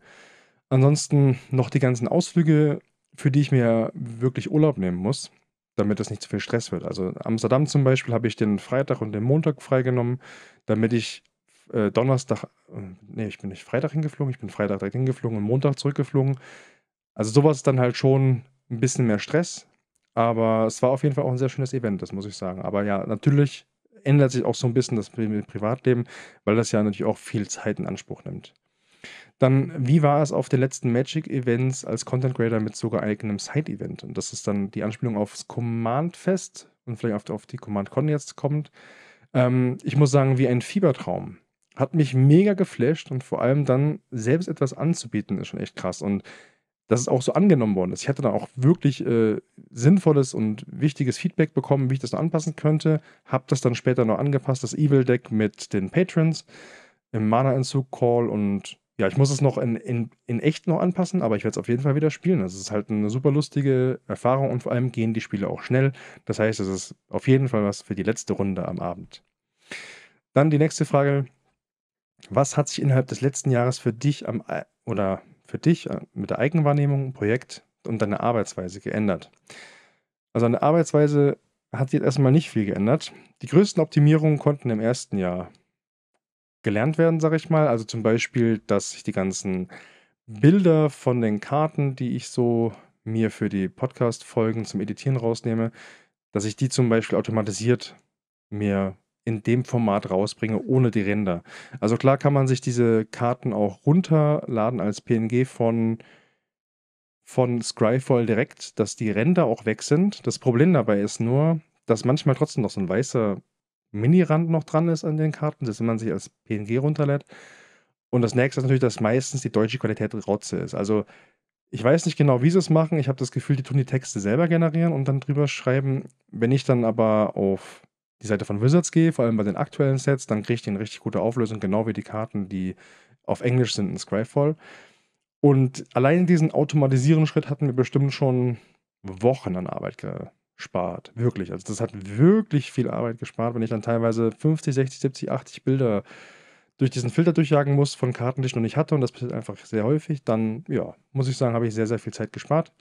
Ansonsten noch die ganzen Ausflüge, für die ich mir wirklich Urlaub nehmen muss damit es nicht zu viel Stress wird. Also Amsterdam zum Beispiel habe ich den Freitag und den Montag freigenommen, damit ich äh, Donnerstag, äh, nee, ich bin nicht Freitag hingeflogen, ich bin Freitag direkt hingeflogen und Montag zurückgeflogen. Also sowas ist dann halt schon ein bisschen mehr Stress, aber es war auf jeden Fall auch ein sehr schönes Event, das muss ich sagen. Aber ja, natürlich ändert sich auch so ein bisschen das Privatleben, weil das ja natürlich auch viel Zeit in Anspruch nimmt. Dann, wie war es auf den letzten Magic-Events als Content Creator mit sogar eigenem Side-Event? Und das ist dann die Anspielung aufs Command-Fest und vielleicht auf, auf die Command-Con jetzt kommt. Ähm, ich muss sagen, wie ein Fiebertraum. Hat mich mega geflasht und vor allem dann selbst etwas anzubieten, ist schon echt krass. Und dass es auch so angenommen worden ist. Ich hatte da auch wirklich äh, sinnvolles und wichtiges Feedback bekommen, wie ich das noch anpassen könnte. Hab das dann später noch angepasst, das Evil Deck mit den Patrons im Mana-Entzug-Call und ja, ich muss es noch in, in, in echt noch anpassen, aber ich werde es auf jeden Fall wieder spielen. Es ist halt eine super lustige Erfahrung und vor allem gehen die Spiele auch schnell. Das heißt, es ist auf jeden Fall was für die letzte Runde am Abend. Dann die nächste Frage. Was hat sich innerhalb des letzten Jahres für dich am äh, oder für dich äh, mit der Eigenwahrnehmung, Projekt und deiner Arbeitsweise geändert? Also an der Arbeitsweise hat sich erstmal nicht viel geändert. Die größten Optimierungen konnten im ersten Jahr gelernt werden, sage ich mal. Also zum Beispiel, dass ich die ganzen Bilder von den Karten, die ich so mir für die Podcast-Folgen zum Editieren rausnehme, dass ich die zum Beispiel automatisiert mir in dem Format rausbringe, ohne die Ränder. Also klar kann man sich diese Karten auch runterladen als PNG von, von Scryfall direkt, dass die Ränder auch weg sind. Das Problem dabei ist nur, dass manchmal trotzdem noch so ein weißer Mini-Rand noch dran ist an den Karten, das man sich als PNG runterlädt. Und das nächste ist natürlich, dass meistens die deutsche Qualität Rotze ist. Also ich weiß nicht genau, wie sie es machen. Ich habe das Gefühl, die tun die Texte selber generieren und dann drüber schreiben. Wenn ich dann aber auf die Seite von Wizards gehe, vor allem bei den aktuellen Sets, dann kriege ich die eine richtig gute Auflösung, genau wie die Karten, die auf Englisch sind in Scryfall. Und allein diesen Automatisieren-Schritt hatten wir bestimmt schon Wochen an Arbeit ge spart. Wirklich. Also das hat wirklich viel Arbeit gespart, wenn ich dann teilweise 50, 60, 70, 80 Bilder durch diesen Filter durchjagen muss von Karten, die ich noch nicht hatte. Und das passiert einfach sehr häufig. Dann, ja, muss ich sagen, habe ich sehr, sehr viel Zeit gespart.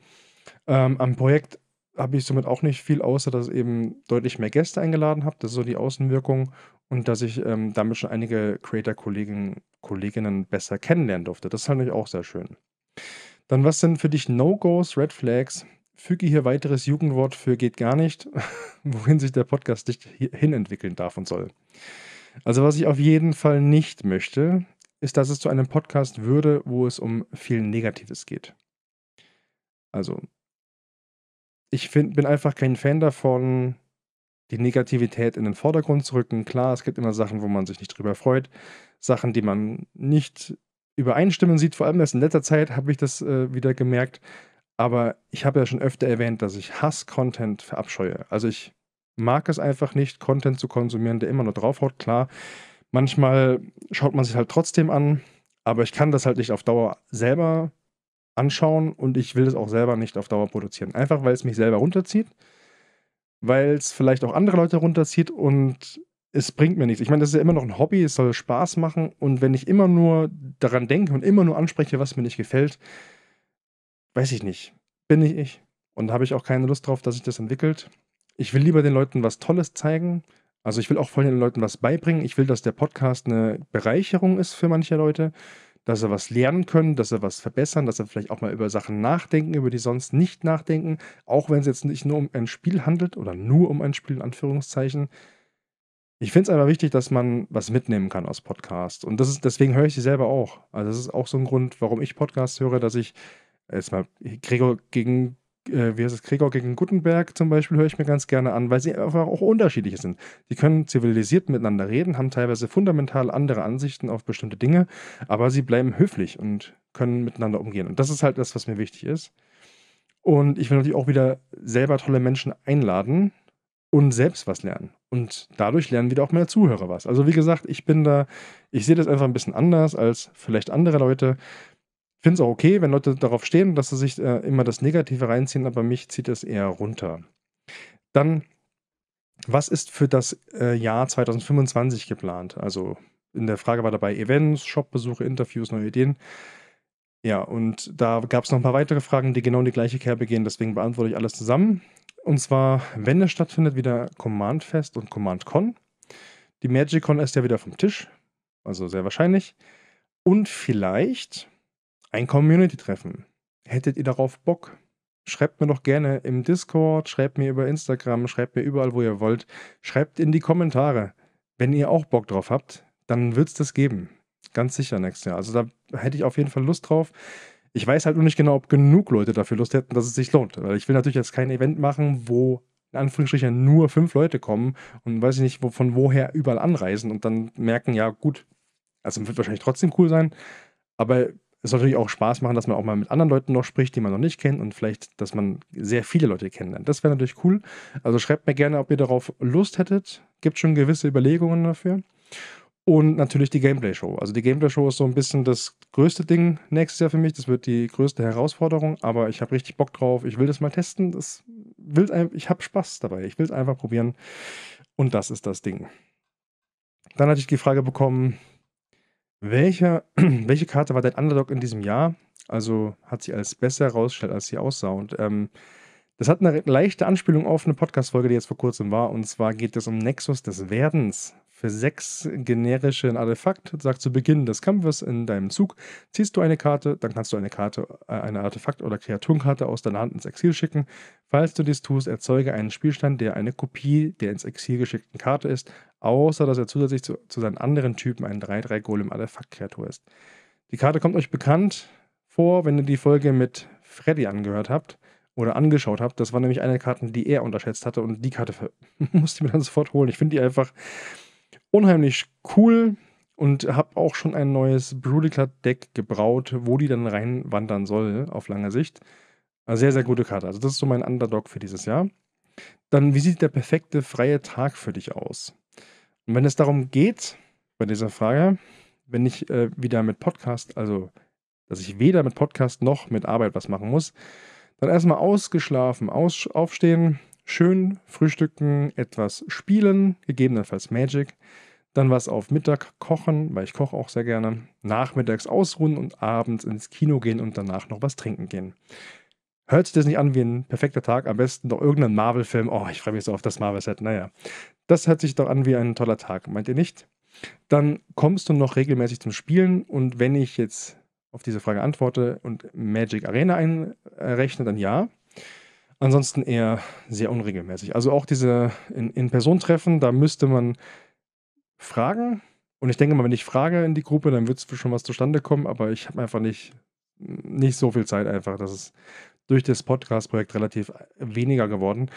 Ähm, am Projekt habe ich somit auch nicht viel, außer dass ich eben deutlich mehr Gäste eingeladen habe. Das ist so die Außenwirkung. Und dass ich ähm, damit schon einige Creator-Kollegen, Kolleginnen besser kennenlernen durfte. Das ist halt natürlich auch sehr schön. Dann, was sind für dich No-Gos, Red Flags? füge hier weiteres Jugendwort für geht gar nicht, wohin sich der Podcast nicht hin entwickeln darf und soll. Also was ich auf jeden Fall nicht möchte, ist, dass es zu einem Podcast würde, wo es um viel Negatives geht. Also, ich find, bin einfach kein Fan davon, die Negativität in den Vordergrund zu rücken. Klar, es gibt immer Sachen, wo man sich nicht drüber freut, Sachen, die man nicht übereinstimmen sieht. Vor allem erst in letzter Zeit habe ich das äh, wieder gemerkt, aber ich habe ja schon öfter erwähnt, dass ich Hass-Content verabscheue. Also ich mag es einfach nicht, Content zu konsumieren, der immer nur draufhaut. Klar, manchmal schaut man sich halt trotzdem an, aber ich kann das halt nicht auf Dauer selber anschauen und ich will das auch selber nicht auf Dauer produzieren. Einfach weil es mich selber runterzieht, weil es vielleicht auch andere Leute runterzieht und es bringt mir nichts. Ich meine, das ist ja immer noch ein Hobby, es soll Spaß machen und wenn ich immer nur daran denke und immer nur anspreche, was mir nicht gefällt, weiß ich nicht, bin ich ich. Und habe ich auch keine Lust drauf, dass sich das entwickelt. Ich will lieber den Leuten was Tolles zeigen. Also ich will auch vor den Leuten was beibringen. Ich will, dass der Podcast eine Bereicherung ist für manche Leute, dass sie was lernen können, dass sie was verbessern, dass sie vielleicht auch mal über Sachen nachdenken, über die sonst nicht nachdenken, auch wenn es jetzt nicht nur um ein Spiel handelt oder nur um ein Spiel in Anführungszeichen. Ich finde es einfach wichtig, dass man was mitnehmen kann aus Podcasts. Und das ist, deswegen höre ich sie selber auch. Also das ist auch so ein Grund, warum ich Podcasts höre, dass ich jetzt mal Gregor gegen, äh, wie heißt es, Gregor gegen Gutenberg zum Beispiel höre ich mir ganz gerne an, weil sie einfach auch unterschiedlich sind. Die können zivilisiert miteinander reden, haben teilweise fundamental andere Ansichten auf bestimmte Dinge, aber sie bleiben höflich und können miteinander umgehen. Und das ist halt das, was mir wichtig ist. Und ich will natürlich auch wieder selber tolle Menschen einladen und selbst was lernen. Und dadurch lernen wieder auch mehr Zuhörer was. Also wie gesagt, ich bin da, ich sehe das einfach ein bisschen anders als vielleicht andere Leute finde es auch okay, wenn Leute darauf stehen, dass sie sich äh, immer das Negative reinziehen, aber mich zieht es eher runter. Dann, was ist für das äh, Jahr 2025 geplant? Also in der Frage war dabei Events, Shopbesuche, Interviews, neue Ideen. Ja, und da gab es noch ein paar weitere Fragen, die genau in die gleiche Kerbe gehen, deswegen beantworte ich alles zusammen. Und zwar, wenn es stattfindet, wieder Command Fest und Command Con. Die Magic Con ist ja wieder vom Tisch, also sehr wahrscheinlich. Und vielleicht, ein Community-Treffen. Hättet ihr darauf Bock? Schreibt mir doch gerne im Discord, schreibt mir über Instagram, schreibt mir überall, wo ihr wollt. Schreibt in die Kommentare. Wenn ihr auch Bock drauf habt, dann wird es das geben. Ganz sicher nächstes Jahr. Also da hätte ich auf jeden Fall Lust drauf. Ich weiß halt nur nicht genau, ob genug Leute dafür Lust hätten, dass es sich lohnt. Weil ich will natürlich jetzt kein Event machen, wo in Anführungsstrichen nur fünf Leute kommen und weiß ich nicht, wo, von woher überall anreisen und dann merken, ja gut, also wird wahrscheinlich trotzdem cool sein, aber es soll natürlich auch Spaß machen, dass man auch mal mit anderen Leuten noch spricht, die man noch nicht kennt und vielleicht, dass man sehr viele Leute kennenlernt. Das wäre natürlich cool. Also schreibt mir gerne, ob ihr darauf Lust hättet. Gibt schon gewisse Überlegungen dafür. Und natürlich die Gameplay-Show. Also die Gameplay-Show ist so ein bisschen das größte Ding nächstes Jahr für mich. Das wird die größte Herausforderung, aber ich habe richtig Bock drauf. Ich will das mal testen. Das will, ich habe Spaß dabei. Ich will es einfach probieren. Und das ist das Ding. Dann hatte ich die Frage bekommen, welcher, welche Karte war dein Underdog in diesem Jahr? Also hat sie als besser herausgestellt, als sie aussah. Und ähm, das hat eine leichte Anspielung auf eine Podcast-Folge, die jetzt vor kurzem war. Und zwar geht es um Nexus des Werdens für sechs generische ein Artefakt, sagt zu Beginn des Kampfes in deinem Zug, ziehst du eine Karte, dann kannst du eine Karte, äh, eine Artefakt- oder Kreaturenkarte aus deiner Hand ins Exil schicken. Falls du dies tust, erzeuge einen Spielstand, der eine Kopie der ins Exil geschickten Karte ist, außer dass er zusätzlich zu, zu seinen anderen Typen ein 3-3-Golem-Artefakt-Kreatur ist. Die Karte kommt euch bekannt vor, wenn ihr die Folge mit Freddy angehört habt oder angeschaut habt. Das war nämlich eine der Karten, die er unterschätzt hatte und die Karte musste ich mir dann sofort holen. Ich finde die einfach unheimlich cool und habe auch schon ein neues Brulicat-Deck gebraut, wo die dann reinwandern soll auf lange Sicht. Eine sehr, sehr gute Karte. Also das ist so mein Underdog für dieses Jahr. Dann, wie sieht der perfekte freie Tag für dich aus? Und wenn es darum geht, bei dieser Frage, wenn ich äh, wieder mit Podcast, also dass ich weder mit Podcast noch mit Arbeit was machen muss, dann erstmal ausgeschlafen aus, aufstehen, schön frühstücken, etwas spielen, gegebenenfalls Magic, dann was auf Mittag kochen, weil ich koche auch sehr gerne, nachmittags ausruhen und abends ins Kino gehen und danach noch was trinken gehen. Hört sich das nicht an wie ein perfekter Tag? Am besten doch irgendein Marvel-Film. Oh, ich freue mich so auf das Marvel-Set. Naja, das hört sich doch an wie ein toller Tag, meint ihr nicht? Dann kommst du noch regelmäßig zum Spielen und wenn ich jetzt auf diese Frage antworte und Magic Arena einrechne, dann ja. Ansonsten eher sehr unregelmäßig. Also auch diese In-Person-Treffen, in da müsste man fragen. Und ich denke mal, wenn ich frage in die Gruppe, dann wird schon was zustande kommen, aber ich habe einfach nicht, nicht so viel Zeit einfach. Das ist durch das Podcast-Projekt relativ weniger geworden.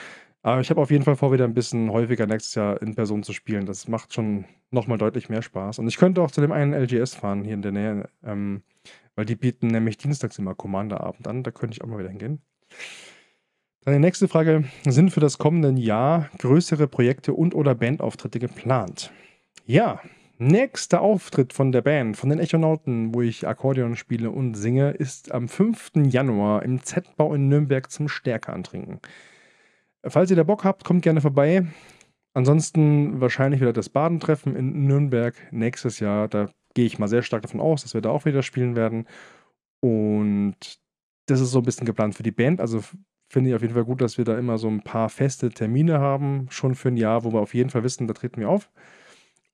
Aber ich habe auf jeden Fall vor, wieder ein bisschen häufiger nächstes Jahr in Person zu spielen. Das macht schon nochmal deutlich mehr Spaß. Und ich könnte auch zu dem einen LGS fahren hier in der Nähe, ähm, weil die bieten nämlich dienstags immer Commander-Abend an. Da könnte ich auch mal wieder hingehen. Dann die nächste Frage. Sind für das kommende Jahr größere Projekte und/oder Bandauftritte geplant? Ja, nächster Auftritt von der Band, von den Echonauten, wo ich Akkordeon spiele und singe, ist am 5. Januar im Z-Bau in Nürnberg zum Stärke antrinken. Falls ihr da Bock habt, kommt gerne vorbei. Ansonsten wahrscheinlich wieder das Badentreffen in Nürnberg nächstes Jahr. Da gehe ich mal sehr stark davon aus, dass wir da auch wieder spielen werden. Und das ist so ein bisschen geplant für die Band. Also finde ich auf jeden Fall gut, dass wir da immer so ein paar feste Termine haben, schon für ein Jahr, wo wir auf jeden Fall wissen, da treten wir auf.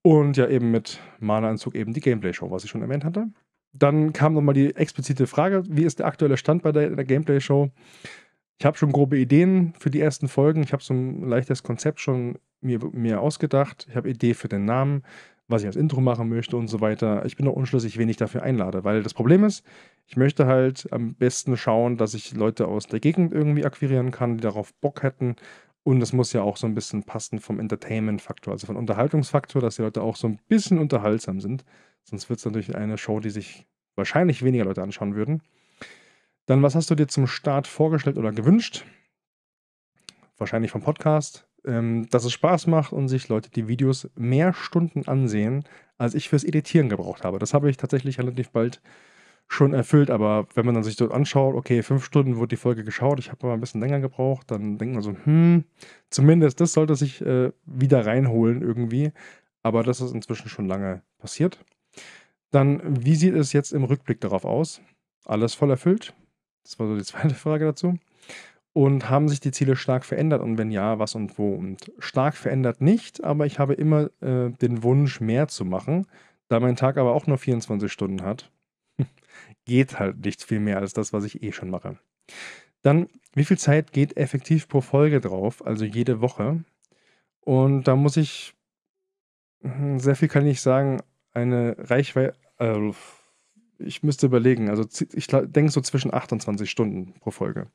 Und ja, eben mit Mana-Anzug eben die Gameplay-Show, was ich schon erwähnt hatte. Dann kam nochmal die explizite Frage, wie ist der aktuelle Stand bei der, der Gameplay-Show? Ich habe schon grobe Ideen für die ersten Folgen. Ich habe so ein leichtes Konzept schon mir, mir ausgedacht. Ich habe Idee für den Namen was ich als Intro machen möchte und so weiter. Ich bin noch unschlüssig, wen ich dafür einlade, weil das Problem ist, ich möchte halt am besten schauen, dass ich Leute aus der Gegend irgendwie akquirieren kann, die darauf Bock hätten. Und das muss ja auch so ein bisschen passen vom Entertainment-Faktor, also vom Unterhaltungsfaktor, dass die Leute auch so ein bisschen unterhaltsam sind. Sonst wird es natürlich eine Show, die sich wahrscheinlich weniger Leute anschauen würden. Dann, was hast du dir zum Start vorgestellt oder gewünscht? Wahrscheinlich vom Podcast, ähm, dass es Spaß macht und sich Leute die Videos mehr Stunden ansehen, als ich fürs Editieren gebraucht habe. Das habe ich tatsächlich relativ bald schon erfüllt, aber wenn man dann sich dort anschaut, okay, fünf Stunden wurde die Folge geschaut, ich habe aber ein bisschen länger gebraucht, dann denkt man so, hm, zumindest das sollte sich äh, wieder reinholen irgendwie, aber das ist inzwischen schon lange passiert. Dann, wie sieht es jetzt im Rückblick darauf aus? Alles voll erfüllt? Das war so die zweite Frage dazu. Und haben sich die Ziele stark verändert? Und wenn ja, was und wo? Und stark verändert nicht, aber ich habe immer äh, den Wunsch, mehr zu machen. Da mein Tag aber auch nur 24 Stunden hat, geht halt nicht viel mehr als das, was ich eh schon mache. Dann, wie viel Zeit geht effektiv pro Folge drauf, also jede Woche? Und da muss ich, hm, sehr viel kann ich sagen, eine Reichweite, äh, ich müsste überlegen, also ich denke so zwischen 28 Stunden pro Folge.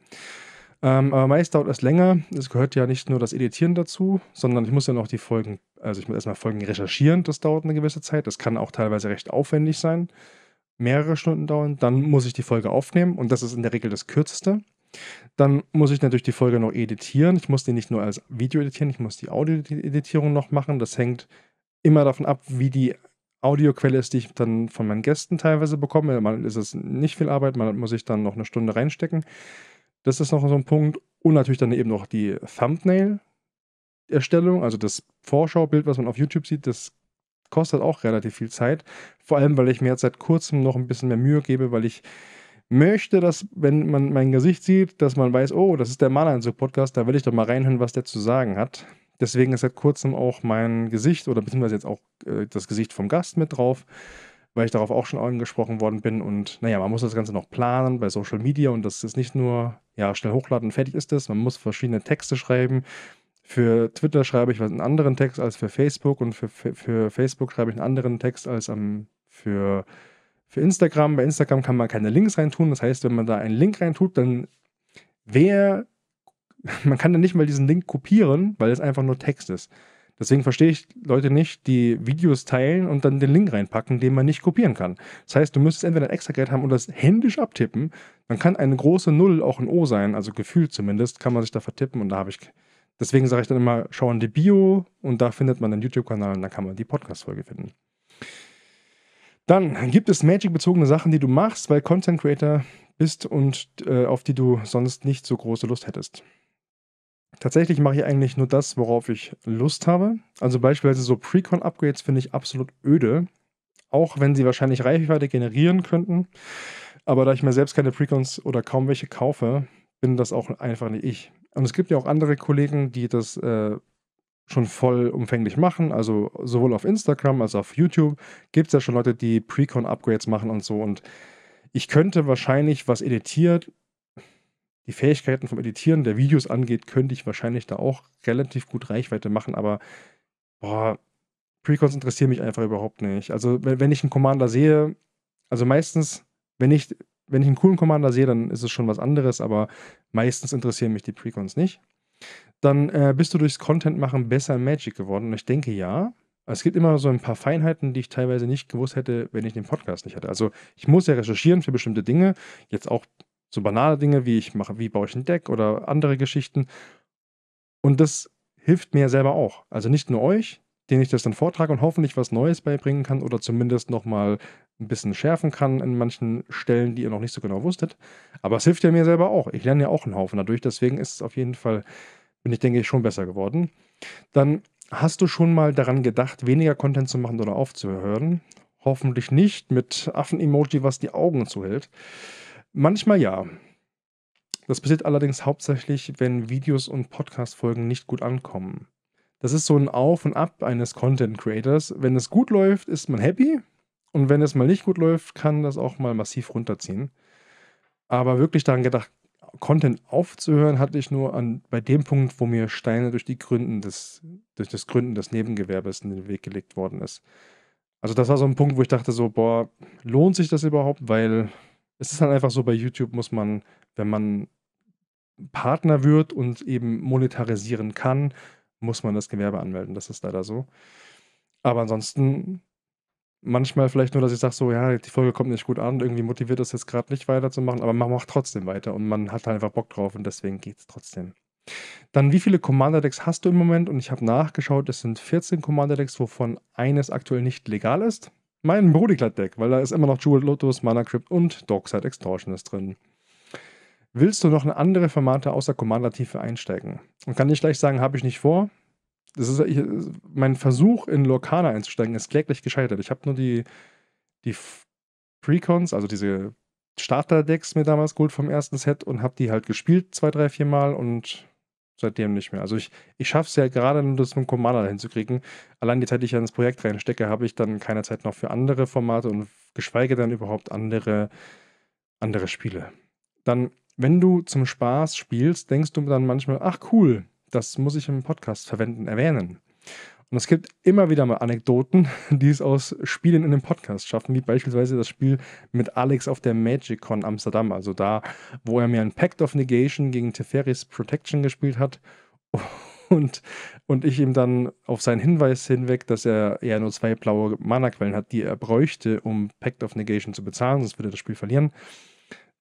Ähm, aber meist dauert es länger. Es gehört ja nicht nur das Editieren dazu, sondern ich muss ja noch die Folgen, also ich muss erstmal Folgen recherchieren. Das dauert eine gewisse Zeit. Das kann auch teilweise recht aufwendig sein. Mehrere Stunden dauern. Dann muss ich die Folge aufnehmen und das ist in der Regel das Kürzeste. Dann muss ich natürlich die Folge noch editieren. Ich muss die nicht nur als Video editieren, ich muss die Audio-Editierung noch machen. Das hängt immer davon ab, wie die Audioquelle ist, die ich dann von meinen Gästen teilweise bekomme. Mal ist es nicht viel Arbeit, mal muss ich dann noch eine Stunde reinstecken. Das ist noch so ein Punkt. Und natürlich dann eben noch die Thumbnail-Erstellung, also das Vorschaubild, was man auf YouTube sieht, das kostet auch relativ viel Zeit. Vor allem, weil ich mir jetzt seit kurzem noch ein bisschen mehr Mühe gebe, weil ich möchte, dass, wenn man mein Gesicht sieht, dass man weiß, oh, das ist der Malanzug-Podcast, da will ich doch mal reinhören, was der zu sagen hat. Deswegen ist seit kurzem auch mein Gesicht oder beziehungsweise jetzt auch äh, das Gesicht vom Gast mit drauf weil ich darauf auch schon angesprochen worden bin. Und naja, man muss das Ganze noch planen bei Social Media und das ist nicht nur, ja, schnell hochladen, fertig ist es. Man muss verschiedene Texte schreiben. Für Twitter schreibe ich einen anderen Text als für Facebook und für, für, Facebook schreibe ich einen anderen Text als am, ähm, für, für Instagram. Bei Instagram kann man keine Links reintun. Das heißt, wenn man da einen Link reintut, dann wäre, man kann dann nicht mal diesen Link kopieren, weil es einfach nur Text ist. Deswegen verstehe ich Leute nicht, die Videos teilen und dann den Link reinpacken, den man nicht kopieren kann. Das heißt, du müsstest entweder ein extra Gerät haben und das händisch abtippen. Dann kann eine große Null auch ein O sein, also gefühlt zumindest, kann man sich da vertippen und da habe ich. Deswegen sage ich dann immer, schau in die Bio und da findet man den YouTube-Kanal und da kann man die Podcast-Folge finden. Dann gibt es Magic-bezogene Sachen, die du machst, weil Content Creator bist und äh, auf die du sonst nicht so große Lust hättest. Tatsächlich mache ich eigentlich nur das, worauf ich Lust habe. Also beispielsweise so Precon-Upgrades finde ich absolut öde, auch wenn sie wahrscheinlich Reichweite generieren könnten. Aber da ich mir selbst keine Precons oder kaum welche kaufe, bin das auch einfach nicht ich. Und es gibt ja auch andere Kollegen, die das äh, schon vollumfänglich machen. Also sowohl auf Instagram als auch auf YouTube gibt es ja schon Leute, die Precon-Upgrades machen und so. Und ich könnte wahrscheinlich was editiert die Fähigkeiten vom Editieren der Videos angeht, könnte ich wahrscheinlich da auch relativ gut Reichweite machen, aber boah, Precons interessieren mich einfach überhaupt nicht. Also, wenn, wenn ich einen Commander sehe, also meistens, wenn ich, wenn ich einen coolen Commander sehe, dann ist es schon was anderes, aber meistens interessieren mich die Precons nicht. Dann äh, bist du durchs Content machen besser in Magic geworden und ich denke ja. Es gibt immer so ein paar Feinheiten, die ich teilweise nicht gewusst hätte, wenn ich den Podcast nicht hatte. Also ich muss ja recherchieren für bestimmte Dinge. Jetzt auch so banale Dinge wie ich mache, wie baue ich ein Deck oder andere Geschichten. Und das hilft mir selber auch. Also nicht nur euch, den ich das dann vortrage und hoffentlich was Neues beibringen kann oder zumindest nochmal ein bisschen schärfen kann in manchen Stellen, die ihr noch nicht so genau wusstet. Aber es hilft ja mir selber auch. Ich lerne ja auch einen Haufen dadurch. Deswegen ist es auf jeden Fall, bin ich denke ich, schon besser geworden. Dann hast du schon mal daran gedacht, weniger Content zu machen oder aufzuhören. Hoffentlich nicht mit Affen-Emoji, was die Augen zuhält. Manchmal ja. Das passiert allerdings hauptsächlich, wenn Videos und Podcast-Folgen nicht gut ankommen. Das ist so ein Auf und Ab eines Content Creators. Wenn es gut läuft, ist man happy. Und wenn es mal nicht gut läuft, kann das auch mal massiv runterziehen. Aber wirklich daran gedacht, Content aufzuhören, hatte ich nur an, bei dem Punkt, wo mir Steine durch, die Gründen des, durch das Gründen des Nebengewerbes in den Weg gelegt worden ist. Also das war so ein Punkt, wo ich dachte so, boah, lohnt sich das überhaupt? Weil es ist dann einfach so, bei YouTube muss man, wenn man Partner wird und eben monetarisieren kann, muss man das Gewerbe anmelden. Das ist leider so. Aber ansonsten manchmal vielleicht nur, dass ich sage, so, ja, die Folge kommt nicht gut an, irgendwie motiviert das jetzt gerade nicht weiterzumachen, aber man macht trotzdem weiter und man hat halt einfach Bock drauf und deswegen geht es trotzdem. Dann, wie viele Commander-Decks hast du im Moment? Und ich habe nachgeschaut, es sind 14 Commander-Decks, wovon eines aktuell nicht legal ist mein Brudiklat-Deck, weil da ist immer noch Jewel Lotus, Mana Crypt und Dockside Extortionist drin. Willst du noch in andere Formate außer Commander-Tiefe einsteigen? Und kann ich gleich sagen, habe ich nicht vor. Das ist ich, mein Versuch, in Lorcana einzusteigen, ist kläglich gescheitert. Ich habe nur die, die Precons, also diese Starter-Decks mir damals geholt vom ersten Set und habe die halt gespielt zwei, drei, vier Mal und seitdem nicht mehr. Also ich, ich schaffe es ja gerade, nur das mit dem Commander hinzukriegen. Allein die Zeit, die ich ins Projekt reinstecke, habe ich dann keine Zeit noch für andere Formate und geschweige dann überhaupt andere, andere Spiele. Dann, wenn du zum Spaß spielst, denkst du dann manchmal, ach cool, das muss ich im Podcast verwenden, erwähnen. Und es gibt immer wieder mal Anekdoten, die es aus Spielen in den Podcast schaffen, wie beispielsweise das Spiel mit Alex auf der MagicCon Amsterdam, also da, wo er mir ein Pact of Negation gegen Teferis Protection gespielt hat. Und, und ich ihm dann auf seinen Hinweis hinweg, dass er eher nur zwei blaue Mana-Quellen hat, die er bräuchte, um Pact of Negation zu bezahlen, sonst würde er das Spiel verlieren.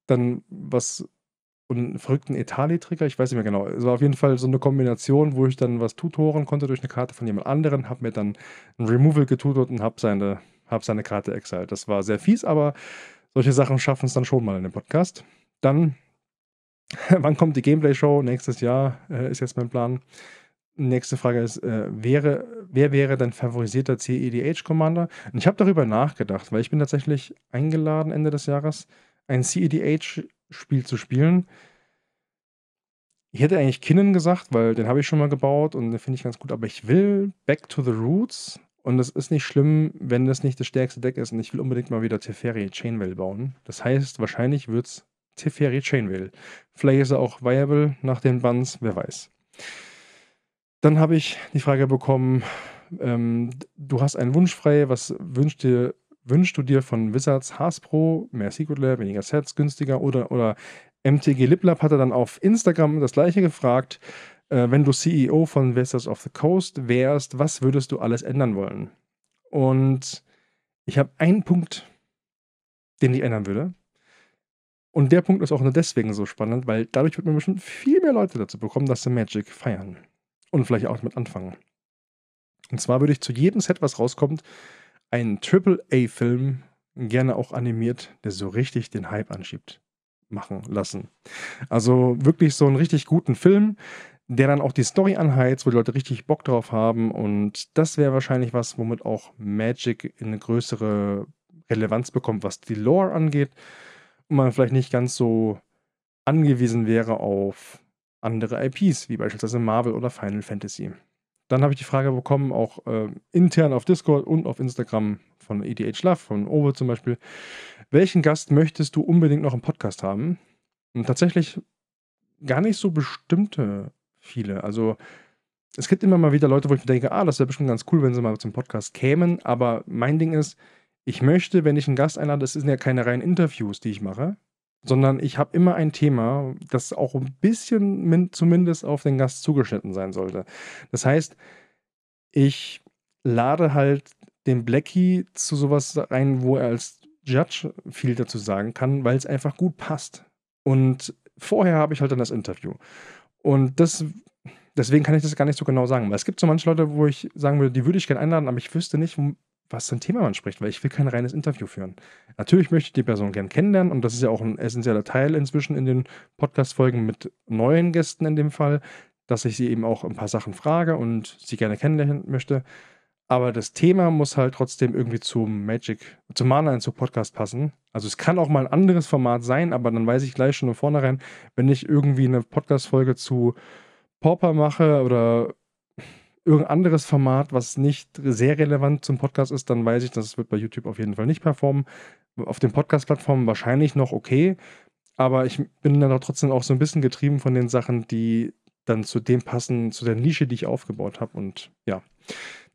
Dann, was und einen verrückten Etali-Trigger. Ich weiß nicht mehr genau. Es war auf jeden Fall so eine Kombination, wo ich dann was tutoren konnte durch eine Karte von jemand anderem, habe mir dann ein Removal getutort und habe seine, hab seine Karte exiled. Das war sehr fies, aber solche Sachen schaffen es dann schon mal in dem Podcast. Dann, wann kommt die Gameplay-Show? Nächstes Jahr äh, ist jetzt mein Plan. Nächste Frage ist, äh, wäre, wer wäre dein favorisierter CEDH-Commander? Und ich habe darüber nachgedacht, weil ich bin tatsächlich eingeladen Ende des Jahres, ein CEDH commander Spiel zu spielen. Ich hätte eigentlich Kinnen gesagt, weil den habe ich schon mal gebaut und den finde ich ganz gut, aber ich will Back to the Roots und es ist nicht schlimm, wenn das nicht das stärkste Deck ist und ich will unbedingt mal wieder Teferi Chainwell bauen. Das heißt, wahrscheinlich wird es Teferi Chainwell. Vielleicht ist er auch viable nach den Buns, wer weiß. Dann habe ich die Frage bekommen, ähm, du hast einen Wunsch frei, was wünscht dir Wünschst du dir von Wizards Hasbro mehr Secret Lab, weniger Sets, günstiger oder, oder MTG Liplab er dann auf Instagram das gleiche gefragt. Äh, wenn du CEO von Wizards of the Coast wärst, was würdest du alles ändern wollen? Und ich habe einen Punkt, den ich ändern würde. Und der Punkt ist auch nur deswegen so spannend, weil dadurch wird man bestimmt viel mehr Leute dazu bekommen, dass sie Magic feiern. Und vielleicht auch mit anfangen. Und zwar würde ich zu jedem Set, was rauskommt, einen AAA-Film, gerne auch animiert, der so richtig den Hype anschiebt, machen lassen. Also wirklich so einen richtig guten Film, der dann auch die Story anheizt, wo die Leute richtig Bock drauf haben. Und das wäre wahrscheinlich was, womit auch Magic eine größere Relevanz bekommt, was die Lore angeht. Und man vielleicht nicht ganz so angewiesen wäre auf andere IPs, wie beispielsweise Marvel oder Final Fantasy dann habe ich die Frage bekommen, auch äh, intern auf Discord und auf Instagram von EDH Love, von Owe zum Beispiel, welchen Gast möchtest du unbedingt noch im Podcast haben? Und tatsächlich gar nicht so bestimmte viele. Also es gibt immer mal wieder Leute, wo ich mir denke, ah, das wäre bestimmt ganz cool, wenn sie mal zum Podcast kämen. Aber mein Ding ist, ich möchte, wenn ich einen Gast einlade, das sind ja keine reinen Interviews, die ich mache, sondern ich habe immer ein Thema, das auch ein bisschen min, zumindest auf den Gast zugeschnitten sein sollte. Das heißt, ich lade halt den Blackie zu sowas rein, wo er als Judge viel dazu sagen kann, weil es einfach gut passt. Und vorher habe ich halt dann das Interview. Und das, deswegen kann ich das gar nicht so genau sagen. Weil es gibt so manche Leute, wo ich sagen würde, die würde ich gerne einladen, aber ich wüsste nicht, was für ein Thema man spricht, weil ich will kein reines Interview führen. Natürlich möchte ich die Person gern kennenlernen und das ist ja auch ein essentieller Teil inzwischen in den Podcast-Folgen mit neuen Gästen in dem Fall, dass ich sie eben auch ein paar Sachen frage und sie gerne kennenlernen möchte. Aber das Thema muss halt trotzdem irgendwie zum Magic, zum Mana und zum Podcast passen. Also es kann auch mal ein anderes Format sein, aber dann weiß ich gleich schon von Vornherein, wenn ich irgendwie eine Podcast-Folge zu Pauper mache oder irgendein anderes Format, was nicht sehr relevant zum Podcast ist, dann weiß ich, das wird bei YouTube auf jeden Fall nicht performen. Auf den Podcast-Plattformen wahrscheinlich noch okay, aber ich bin dann auch trotzdem auch so ein bisschen getrieben von den Sachen, die dann zu dem passen, zu der Nische, die ich aufgebaut habe. Und ja,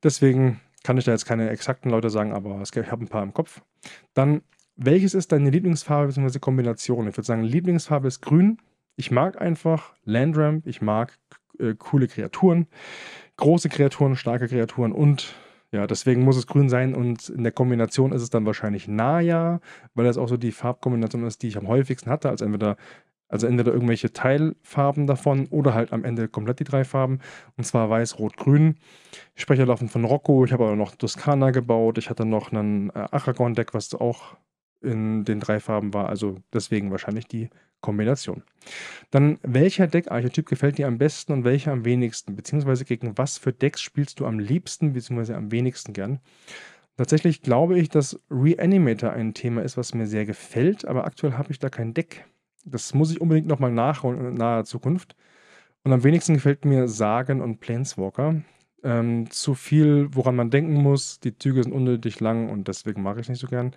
deswegen kann ich da jetzt keine exakten Leute sagen, aber ich habe ein paar im Kopf. Dann, welches ist deine Lieblingsfarbe bzw. Kombination? Ich würde sagen, Lieblingsfarbe ist grün. Ich mag einfach Landramp, ich mag äh, coole Kreaturen große Kreaturen, starke Kreaturen und ja, deswegen muss es grün sein und in der Kombination ist es dann wahrscheinlich Naya, weil das auch so die Farbkombination ist, die ich am häufigsten hatte, als entweder, also entweder irgendwelche Teilfarben davon oder halt am Ende komplett die drei Farben und zwar weiß, rot, grün. Ich Sprecher laufend von Rocco, ich habe aber noch Toskana gebaut, ich hatte noch einen äh, Aragorn deck was auch in den drei Farben war. Also deswegen wahrscheinlich die Kombination. Dann, welcher Deckarchetyp gefällt dir am besten und welcher am wenigsten? Beziehungsweise gegen was für Decks spielst du am liebsten beziehungsweise am wenigsten gern? Tatsächlich glaube ich, dass Reanimator ein Thema ist, was mir sehr gefällt, aber aktuell habe ich da kein Deck. Das muss ich unbedingt nochmal nachholen in naher Zukunft. Und am wenigsten gefällt mir Sagen und Planeswalker. Ähm, zu viel, woran man denken muss. Die Züge sind unnötig lang und deswegen mag ich es nicht so gern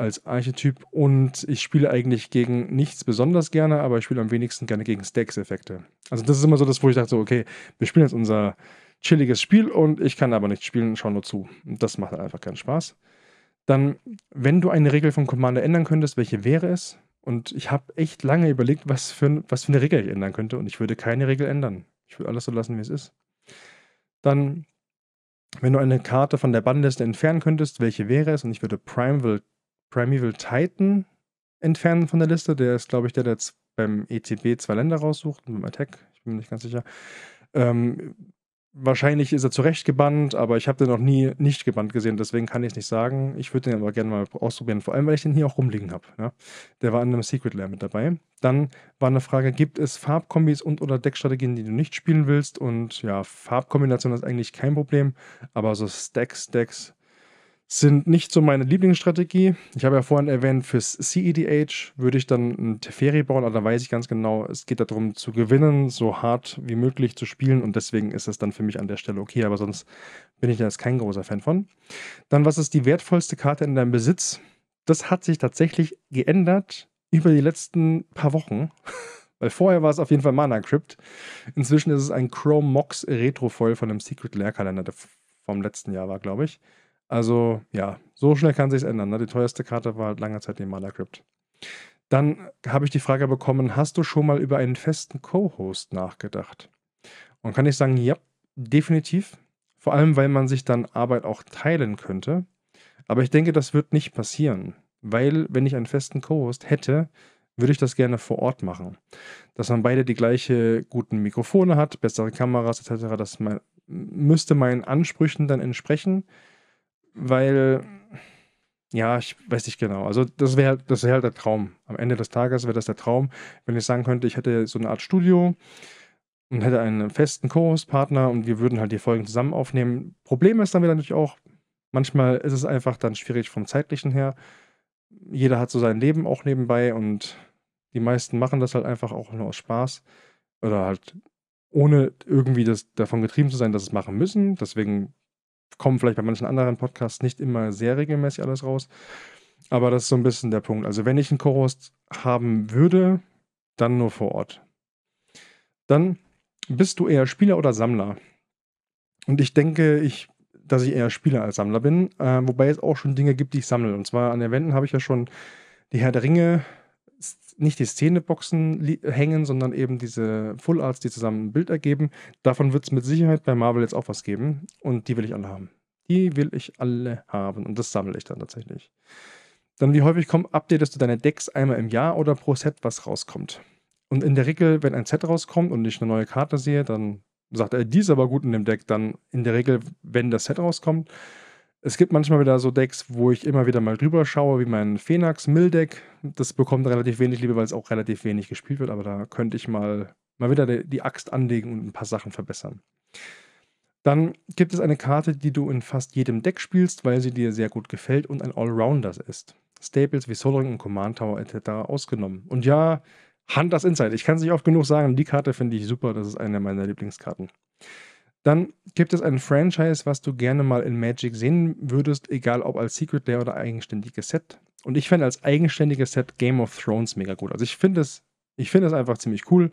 als Archetyp und ich spiele eigentlich gegen nichts besonders gerne, aber ich spiele am wenigsten gerne gegen Stacks-Effekte. Also das ist immer so das, wo ich dachte, okay, wir spielen jetzt unser chilliges Spiel und ich kann aber nicht spielen, schau nur zu. Das macht halt einfach keinen Spaß. Dann, wenn du eine Regel vom Commander ändern könntest, welche wäre es? Und ich habe echt lange überlegt, was für, was für eine Regel ich ändern könnte und ich würde keine Regel ändern. Ich würde alles so lassen, wie es ist. Dann, wenn du eine Karte von der Bannliste entfernen könntest, welche wäre es? Und ich würde Primeval Primeval Titan entfernen von der Liste. Der ist, glaube ich, der, der jetzt beim ETB zwei Länder raussucht und beim Attack. Ich bin mir nicht ganz sicher. Ähm, wahrscheinlich ist er zu Recht gebannt, aber ich habe den noch nie nicht gebannt gesehen, deswegen kann ich es nicht sagen. Ich würde den aber gerne mal ausprobieren, vor allem, weil ich den hier auch rumliegen habe. Ja? Der war in einem Secret Lair mit dabei. Dann war eine Frage, gibt es Farbkombis und oder Deckstrategien, die du nicht spielen willst? Und ja, Farbkombination ist eigentlich kein Problem, aber so Stacks, Decks sind nicht so meine Lieblingsstrategie. Ich habe ja vorhin erwähnt, fürs CEDH würde ich dann ein Teferi bauen, aber da weiß ich ganz genau, es geht darum zu gewinnen, so hart wie möglich zu spielen und deswegen ist das dann für mich an der Stelle okay, aber sonst bin ich da jetzt kein großer Fan von. Dann, was ist die wertvollste Karte in deinem Besitz? Das hat sich tatsächlich geändert über die letzten paar Wochen. Weil vorher war es auf jeden Fall Mana Crypt. Inzwischen ist es ein Chrome Mox Retro Foil von einem Secret Lair Kalender, der vom letzten Jahr war, glaube ich. Also ja, so schnell kann sich's ändern. Ne? Die teuerste Karte war halt lange Zeit die Mana Crypt. Dann habe ich die Frage bekommen, hast du schon mal über einen festen Co-Host nachgedacht? Und kann ich sagen, ja, definitiv. Vor allem, weil man sich dann Arbeit auch teilen könnte. Aber ich denke, das wird nicht passieren, weil wenn ich einen festen Co-Host hätte, würde ich das gerne vor Ort machen. Dass man beide die gleiche guten Mikrofone hat, bessere Kameras etc., das müsste meinen Ansprüchen dann entsprechen weil, ja, ich weiß nicht genau. Also das wäre halt, wär halt der Traum. Am Ende des Tages wäre das der Traum, wenn ich sagen könnte, ich hätte so eine Art Studio und hätte einen festen Co-Host-Partner und wir würden halt die Folgen zusammen aufnehmen. Problem ist dann wieder natürlich auch, manchmal ist es einfach dann schwierig vom zeitlichen her. Jeder hat so sein Leben auch nebenbei und die meisten machen das halt einfach auch nur aus Spaß oder halt ohne irgendwie das, davon getrieben zu sein, dass es machen müssen. Deswegen kommen vielleicht bei manchen anderen Podcasts nicht immer sehr regelmäßig alles raus. Aber das ist so ein bisschen der Punkt. Also wenn ich einen Co-Host haben würde, dann nur vor Ort. Dann bist du eher Spieler oder Sammler. Und ich denke, ich, dass ich eher Spieler als Sammler bin, äh, wobei es auch schon Dinge gibt, die ich sammle. Und zwar an Eventen habe ich ja schon die Herr der Ringe nicht die Szeneboxen hängen, sondern eben diese Full Arts, die zusammen ein Bild ergeben. Davon wird es mit Sicherheit bei Marvel jetzt auch was geben. Und die will ich alle haben. Die will ich alle haben. Und das sammle ich dann tatsächlich. Dann, wie häufig kommt, updatest du deine Decks einmal im Jahr oder pro Set, was rauskommt. Und in der Regel, wenn ein Set rauskommt und ich eine neue Karte sehe, dann sagt er, äh, die ist aber gut in dem Deck. Dann in der Regel, wenn das Set rauskommt, es gibt manchmal wieder so Decks, wo ich immer wieder mal drüber schaue, wie mein Phoenix Mill Deck. Das bekommt relativ wenig Liebe, weil es auch relativ wenig gespielt wird, aber da könnte ich mal, mal wieder die Axt anlegen und ein paar Sachen verbessern. Dann gibt es eine Karte, die du in fast jedem Deck spielst, weil sie dir sehr gut gefällt und ein Allrounder ist. Staples wie Soldering und Command Tower etc. ausgenommen. Und ja, Hunters Insight, ich kann es nicht oft genug sagen, die Karte finde ich super, das ist eine meiner Lieblingskarten. Dann gibt es ein Franchise, was du gerne mal in Magic sehen würdest, egal ob als Secret Layer oder eigenständiges Set. Und ich fände als eigenständiges Set Game of Thrones mega gut. Also ich finde es, ich finde es einfach ziemlich cool.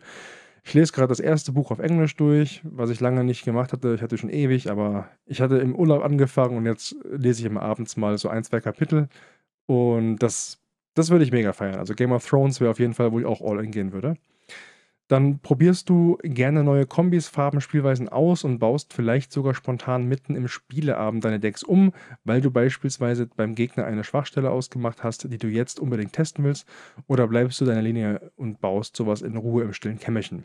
Ich lese gerade das erste Buch auf Englisch durch, was ich lange nicht gemacht hatte. Ich hatte schon ewig, aber ich hatte im Urlaub angefangen und jetzt lese ich immer abends mal so ein, zwei Kapitel. Und das, das würde ich mega feiern. Also Game of Thrones wäre auf jeden Fall, wo ich auch all in gehen würde. Dann probierst du gerne neue Kombis, Farben, Spielweisen aus und baust vielleicht sogar spontan mitten im Spieleabend deine Decks um, weil du beispielsweise beim Gegner eine Schwachstelle ausgemacht hast, die du jetzt unbedingt testen willst, oder bleibst du deiner Linie und baust sowas in Ruhe im stillen Kämmerchen.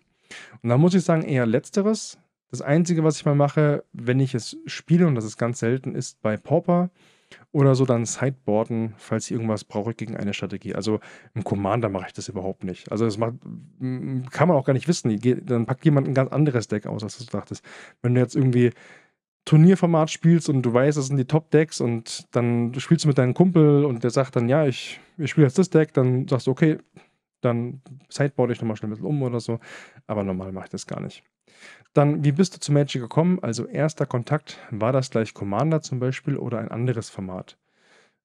Und da muss ich sagen, eher letzteres. Das Einzige, was ich mal mache, wenn ich es spiele, und das ist ganz selten, ist bei Pauper, oder so dann Sideboarden, falls ich irgendwas brauche gegen eine Strategie. Also im Commander mache ich das überhaupt nicht. Also das macht, kann man auch gar nicht wissen. Dann packt jemand ein ganz anderes Deck aus, als du dachtest. Wenn du jetzt irgendwie Turnierformat spielst und du weißt, das sind die Top-Decks und dann spielst du mit deinem Kumpel und der sagt dann, ja, ich, ich spiele jetzt das Deck, dann sagst du, okay, dann sideboard ich nochmal schnell ein bisschen um oder so. Aber normal mache ich das gar nicht. Dann, wie bist du zu Magic gekommen? Also erster Kontakt, war das gleich Commander zum Beispiel oder ein anderes Format?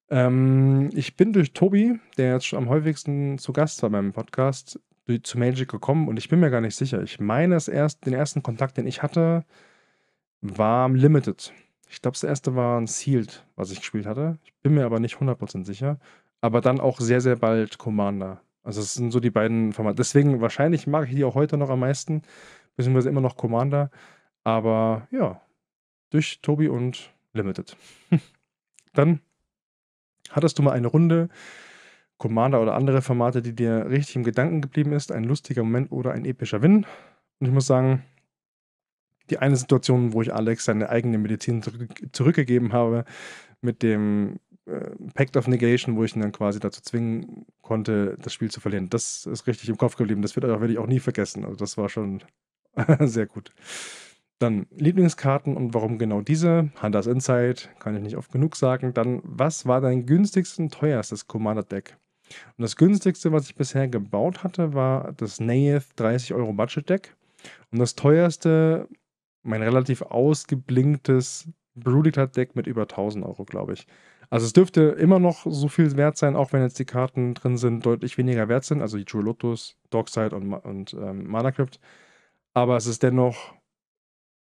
Ähm, ich bin durch Tobi, der jetzt schon am häufigsten zu Gast war beim Podcast, zu Magic gekommen und ich bin mir gar nicht sicher. Ich meine, das erst, den ersten Kontakt, den ich hatte, war Limited. Ich glaube, das erste war ein Sealed, was ich gespielt hatte. Ich bin mir aber nicht 100% sicher. Aber dann auch sehr, sehr bald Commander. Also, es sind so die beiden Formate. Deswegen, wahrscheinlich mag ich die auch heute noch am meisten, beziehungsweise immer noch Commander. Aber ja, durch Tobi und Limited. Dann hattest du mal eine Runde Commander oder andere Formate, die dir richtig im Gedanken geblieben ist, ein lustiger Moment oder ein epischer Win. Und ich muss sagen, die eine Situation, wo ich Alex seine eigene Medizin zurück zurückgegeben habe, mit dem äh, Pact of Negation, wo ich ihn dann quasi dazu zwingen konnte, das Spiel zu verlieren. Das ist richtig im Kopf geblieben. Das wird auch, werde ich auch nie vergessen. Also das war schon Sehr gut. Dann Lieblingskarten und warum genau diese? Hunters Insight, kann ich nicht oft genug sagen. Dann, was war dein günstigstes und teuerstes Commander-Deck? Und das günstigste, was ich bisher gebaut hatte, war das Naeth 30 Euro Budget Deck. Und das teuerste, mein relativ ausgeblinktes Brulicard Deck mit über 1000 Euro, glaube ich. Also es dürfte immer noch so viel wert sein, auch wenn jetzt die Karten drin sind, deutlich weniger wert sind. Also die True Lotus, Dockside und, und ähm, Mana Crypt. Aber es ist dennoch,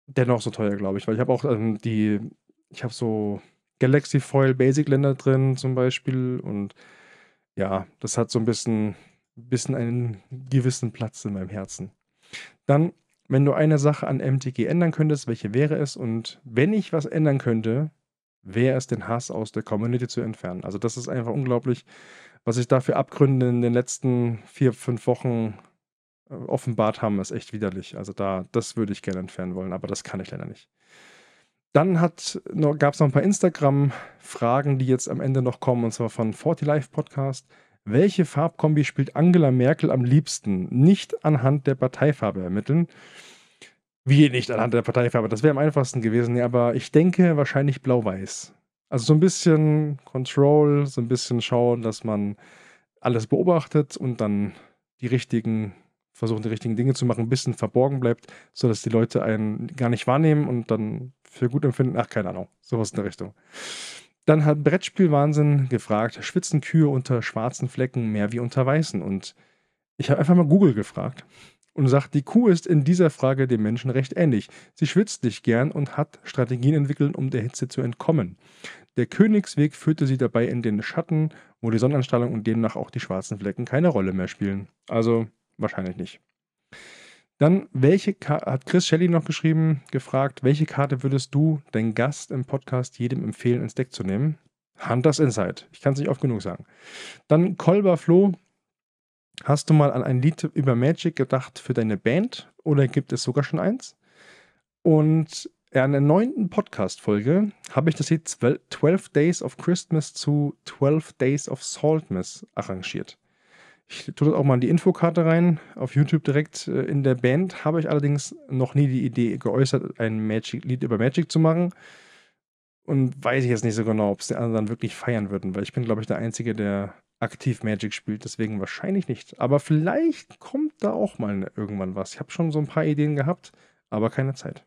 dennoch so teuer, glaube ich. Weil ich habe auch ähm, die, ich habe so Galaxy Foil Basic Länder drin zum Beispiel. Und ja, das hat so ein bisschen, bisschen einen gewissen Platz in meinem Herzen. Dann, wenn du eine Sache an MTG ändern könntest, welche wäre es? Und wenn ich was ändern könnte, wäre es, den Hass aus der Community zu entfernen. Also das ist einfach unglaublich, was ich dafür Abgründe in den letzten vier, fünf Wochen offenbart haben, ist echt widerlich. Also da, das würde ich gerne entfernen wollen, aber das kann ich leider nicht. Dann gab es noch ein paar Instagram-Fragen, die jetzt am Ende noch kommen, und zwar von 40 Live Podcast. Welche Farbkombi spielt Angela Merkel am liebsten? Nicht anhand der Parteifarbe ermitteln. Wie nicht anhand der Parteifarbe? Das wäre am einfachsten gewesen, ja, aber ich denke wahrscheinlich blau-weiß. Also so ein bisschen Control, so ein bisschen schauen, dass man alles beobachtet und dann die richtigen versuchen, die richtigen Dinge zu machen, ein bisschen verborgen bleibt, sodass die Leute einen gar nicht wahrnehmen und dann für gut empfinden. Ach, keine Ahnung, sowas in der Richtung. Dann hat Brettspielwahnsinn gefragt, schwitzen Kühe unter schwarzen Flecken mehr wie unter weißen? Und ich habe einfach mal Google gefragt und sagt, die Kuh ist in dieser Frage dem Menschen recht ähnlich. Sie schwitzt nicht gern und hat Strategien entwickelt, um der Hitze zu entkommen. Der Königsweg führte sie dabei in den Schatten, wo die Sonnenanstrahlung und demnach auch die schwarzen Flecken keine Rolle mehr spielen. Also Wahrscheinlich nicht. Dann, welche Karte, hat Chris Shelley noch geschrieben, gefragt, welche Karte würdest du, deinen Gast im Podcast, jedem empfehlen, ins Deck zu nehmen? Hunters Insight. Ich kann es nicht oft genug sagen. Dann Kolber Flo. Hast du mal an ein Lied über Magic gedacht für deine Band? Oder gibt es sogar schon eins? Und in der neunten Podcast-Folge habe ich das Lied 12 Days of Christmas zu 12 Days of Saltmas arrangiert. Ich tue das auch mal in die Infokarte rein, auf YouTube direkt. Äh, in der Band habe ich allerdings noch nie die Idee geäußert, ein Magic-Lied über Magic zu machen. Und weiß ich jetzt nicht so genau, ob es die anderen dann wirklich feiern würden, weil ich bin, glaube ich, der Einzige, der aktiv Magic spielt, deswegen wahrscheinlich nicht. Aber vielleicht kommt da auch mal ne, irgendwann was. Ich habe schon so ein paar Ideen gehabt, aber keine Zeit.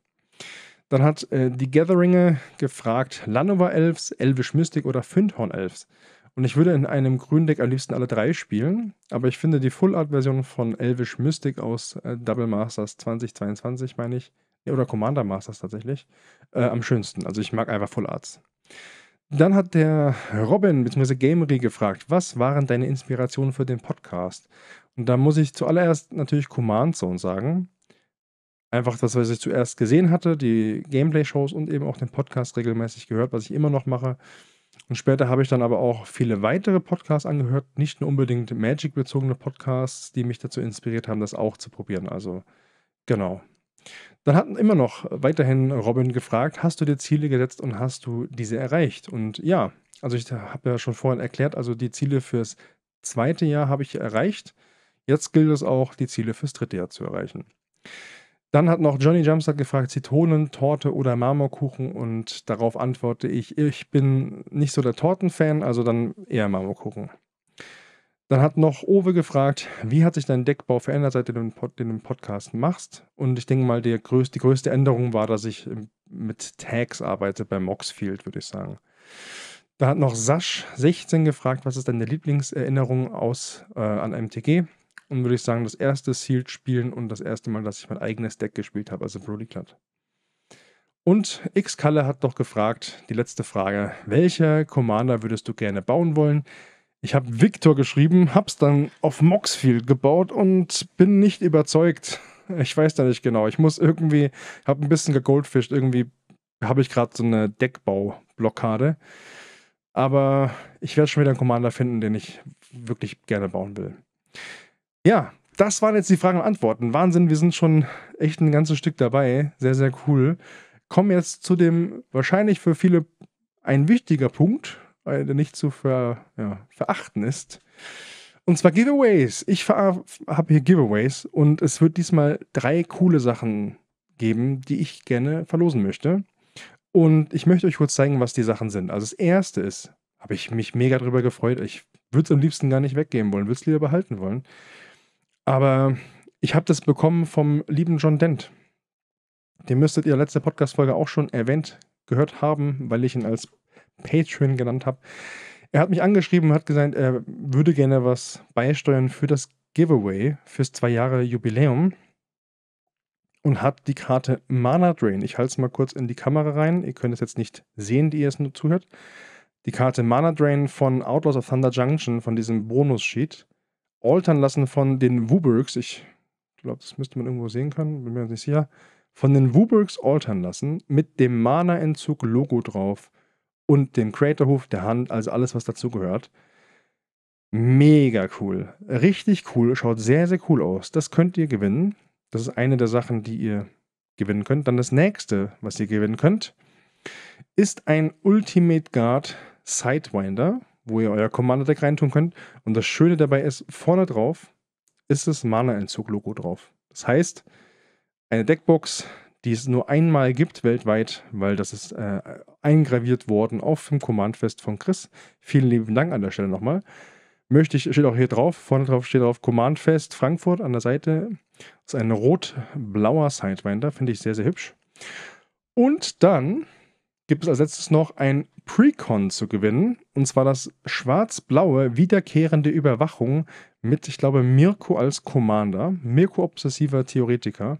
Dann hat äh, die Gatheringe gefragt, Lanova Elves, Elvish Mystic oder Findhorn Elves. Und ich würde in einem grünen Deck am liebsten alle drei spielen, aber ich finde die Full-Art-Version von Elvish Mystic aus äh, Double Masters 2022, meine ich, oder Commander Masters tatsächlich, äh, am schönsten. Also ich mag einfach Full Arts. Dann hat der Robin bzw. Gamery gefragt, was waren deine Inspirationen für den Podcast? Und da muss ich zuallererst natürlich Command Zone sagen. Einfach das, was ich zuerst gesehen hatte, die Gameplay-Shows und eben auch den Podcast regelmäßig gehört, was ich immer noch mache. Und später habe ich dann aber auch viele weitere Podcasts angehört, nicht nur unbedingt Magic-bezogene Podcasts, die mich dazu inspiriert haben, das auch zu probieren. Also genau. Dann hatten immer noch weiterhin Robin gefragt, hast du dir Ziele gesetzt und hast du diese erreicht? Und ja, also ich habe ja schon vorhin erklärt, also die Ziele fürs zweite Jahr habe ich erreicht. Jetzt gilt es auch, die Ziele fürs dritte Jahr zu erreichen. Dann hat noch Johnny Jumpstart gefragt, Zitronen, Torte oder Marmorkuchen und darauf antworte ich, ich bin nicht so der Tortenfan, also dann eher Marmorkuchen. Dann hat noch Owe gefragt, wie hat sich dein Deckbau verändert, seit du den, Podcast machst? Und ich denke mal, größ, die größte Änderung war, dass ich ähm, mit Tags arbeite bei Moxfield, würde ich sagen. Da hat noch Sasch16 gefragt, was ist deine Lieblingserinnerung aus, äh, an MTG? und würde ich sagen, das erste Sealed spielen und das erste Mal, dass ich mein eigenes Deck gespielt habe, also Broly Clut. Und Xkalle hat doch gefragt, die letzte Frage, welcher Commander würdest du gerne bauen wollen? Ich habe Victor geschrieben, hab's dann auf Moxfield gebaut und bin nicht überzeugt. Ich weiß da nicht genau. Ich muss irgendwie, habe ein bisschen gegoldfischt. Irgendwie habe ich gerade so eine Deckbau-Blockade. Aber ich werde schon wieder einen Commander finden, den ich wirklich gerne bauen will. Ja, das waren jetzt die Fragen und Antworten. Wahnsinn, wir sind schon echt ein ganzes Stück dabei. Sehr, sehr cool. Kommen jetzt zu dem wahrscheinlich für viele ein wichtiger Punkt, äh, der nicht zu ver, ja, verachten ist. Und zwar Giveaways. Ich habe hier Giveaways und es wird diesmal drei coole Sachen geben, die ich gerne verlosen möchte. Und ich möchte euch kurz zeigen, was die Sachen sind. Also das erste ist, habe ich mich mega drüber gefreut. Ich würde es am liebsten gar nicht weggeben wollen, würde es lieber behalten wollen. Aber ich habe das bekommen vom lieben John Dent. Den müsstet ihr letzte Podcast-Folge auch schon erwähnt gehört haben, weil ich ihn als Patreon genannt habe. Er hat mich angeschrieben und hat gesagt, er würde gerne was beisteuern für das Giveaway fürs zwei Jahre Jubiläum und hat die Karte Mana Drain. Ich halte es mal kurz in die Kamera rein. Ihr könnt es jetzt nicht sehen, die ihr es nur zuhört. Die Karte Mana Drain von Outlaws of Thunder Junction, von diesem Bonus-Sheet altern lassen von den Wuburgs. Ich glaube, das müsste man irgendwo sehen können, bin mir nicht sicher. Von den Wuburgs altern lassen mit dem Mana-Entzug-Logo drauf und dem Craterhof der Hand, also alles, was dazu gehört. Mega cool. Richtig cool. Schaut sehr, sehr cool aus. Das könnt ihr gewinnen. Das ist eine der Sachen, die ihr gewinnen könnt. Dann das nächste, was ihr gewinnen könnt, ist ein Ultimate Guard Sidewinder wo ihr euer Commander-Deck reintun könnt. Und das Schöne dabei ist, vorne drauf ist das Mana-Entzug-Logo drauf. Das heißt, eine Deckbox, die es nur einmal gibt weltweit, weil das ist äh, eingraviert worden auf dem Command-Fest von Chris. Vielen lieben Dank an der Stelle nochmal. Möchte ich, steht auch hier drauf, vorne drauf steht drauf Command-Fest Frankfurt an der Seite. Das ist ein rot-blauer Sidewinder, finde ich sehr, sehr hübsch. Und dann gibt es als letztes noch ein Precon zu gewinnen. Und zwar das schwarz-blaue, wiederkehrende Überwachung mit, ich glaube, Mirko als Commander. Mirko obsessiver Theoretiker.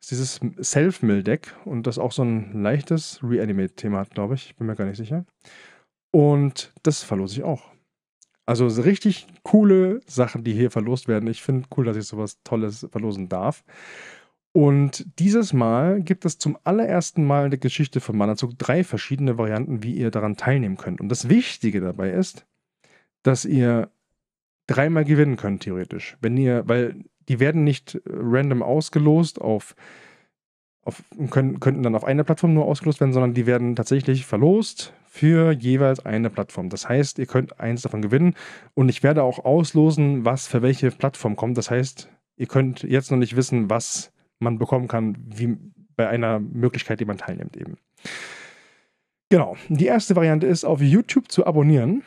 Das ist dieses Self-Mill-Deck und das auch so ein leichtes Reanimate-Thema hat, glaube ich. bin mir gar nicht sicher. Und das verlose ich auch. Also richtig coole Sachen, die hier verlost werden. Ich finde cool, dass ich sowas Tolles verlosen darf. Und dieses Mal gibt es zum allerersten Mal in der Geschichte von Manazug drei verschiedene Varianten, wie ihr daran teilnehmen könnt. Und das Wichtige dabei ist, dass ihr dreimal gewinnen könnt, theoretisch. Wenn ihr, weil die werden nicht äh, random ausgelost auf, auf können, könnten dann auf einer Plattform nur ausgelost werden, sondern die werden tatsächlich verlost für jeweils eine Plattform. Das heißt, ihr könnt eins davon gewinnen und ich werde auch auslosen, was für welche Plattform kommt. Das heißt, ihr könnt jetzt noch nicht wissen, was man bekommen kann, wie bei einer Möglichkeit, die man teilnimmt eben. Genau. Die erste Variante ist, auf YouTube zu abonnieren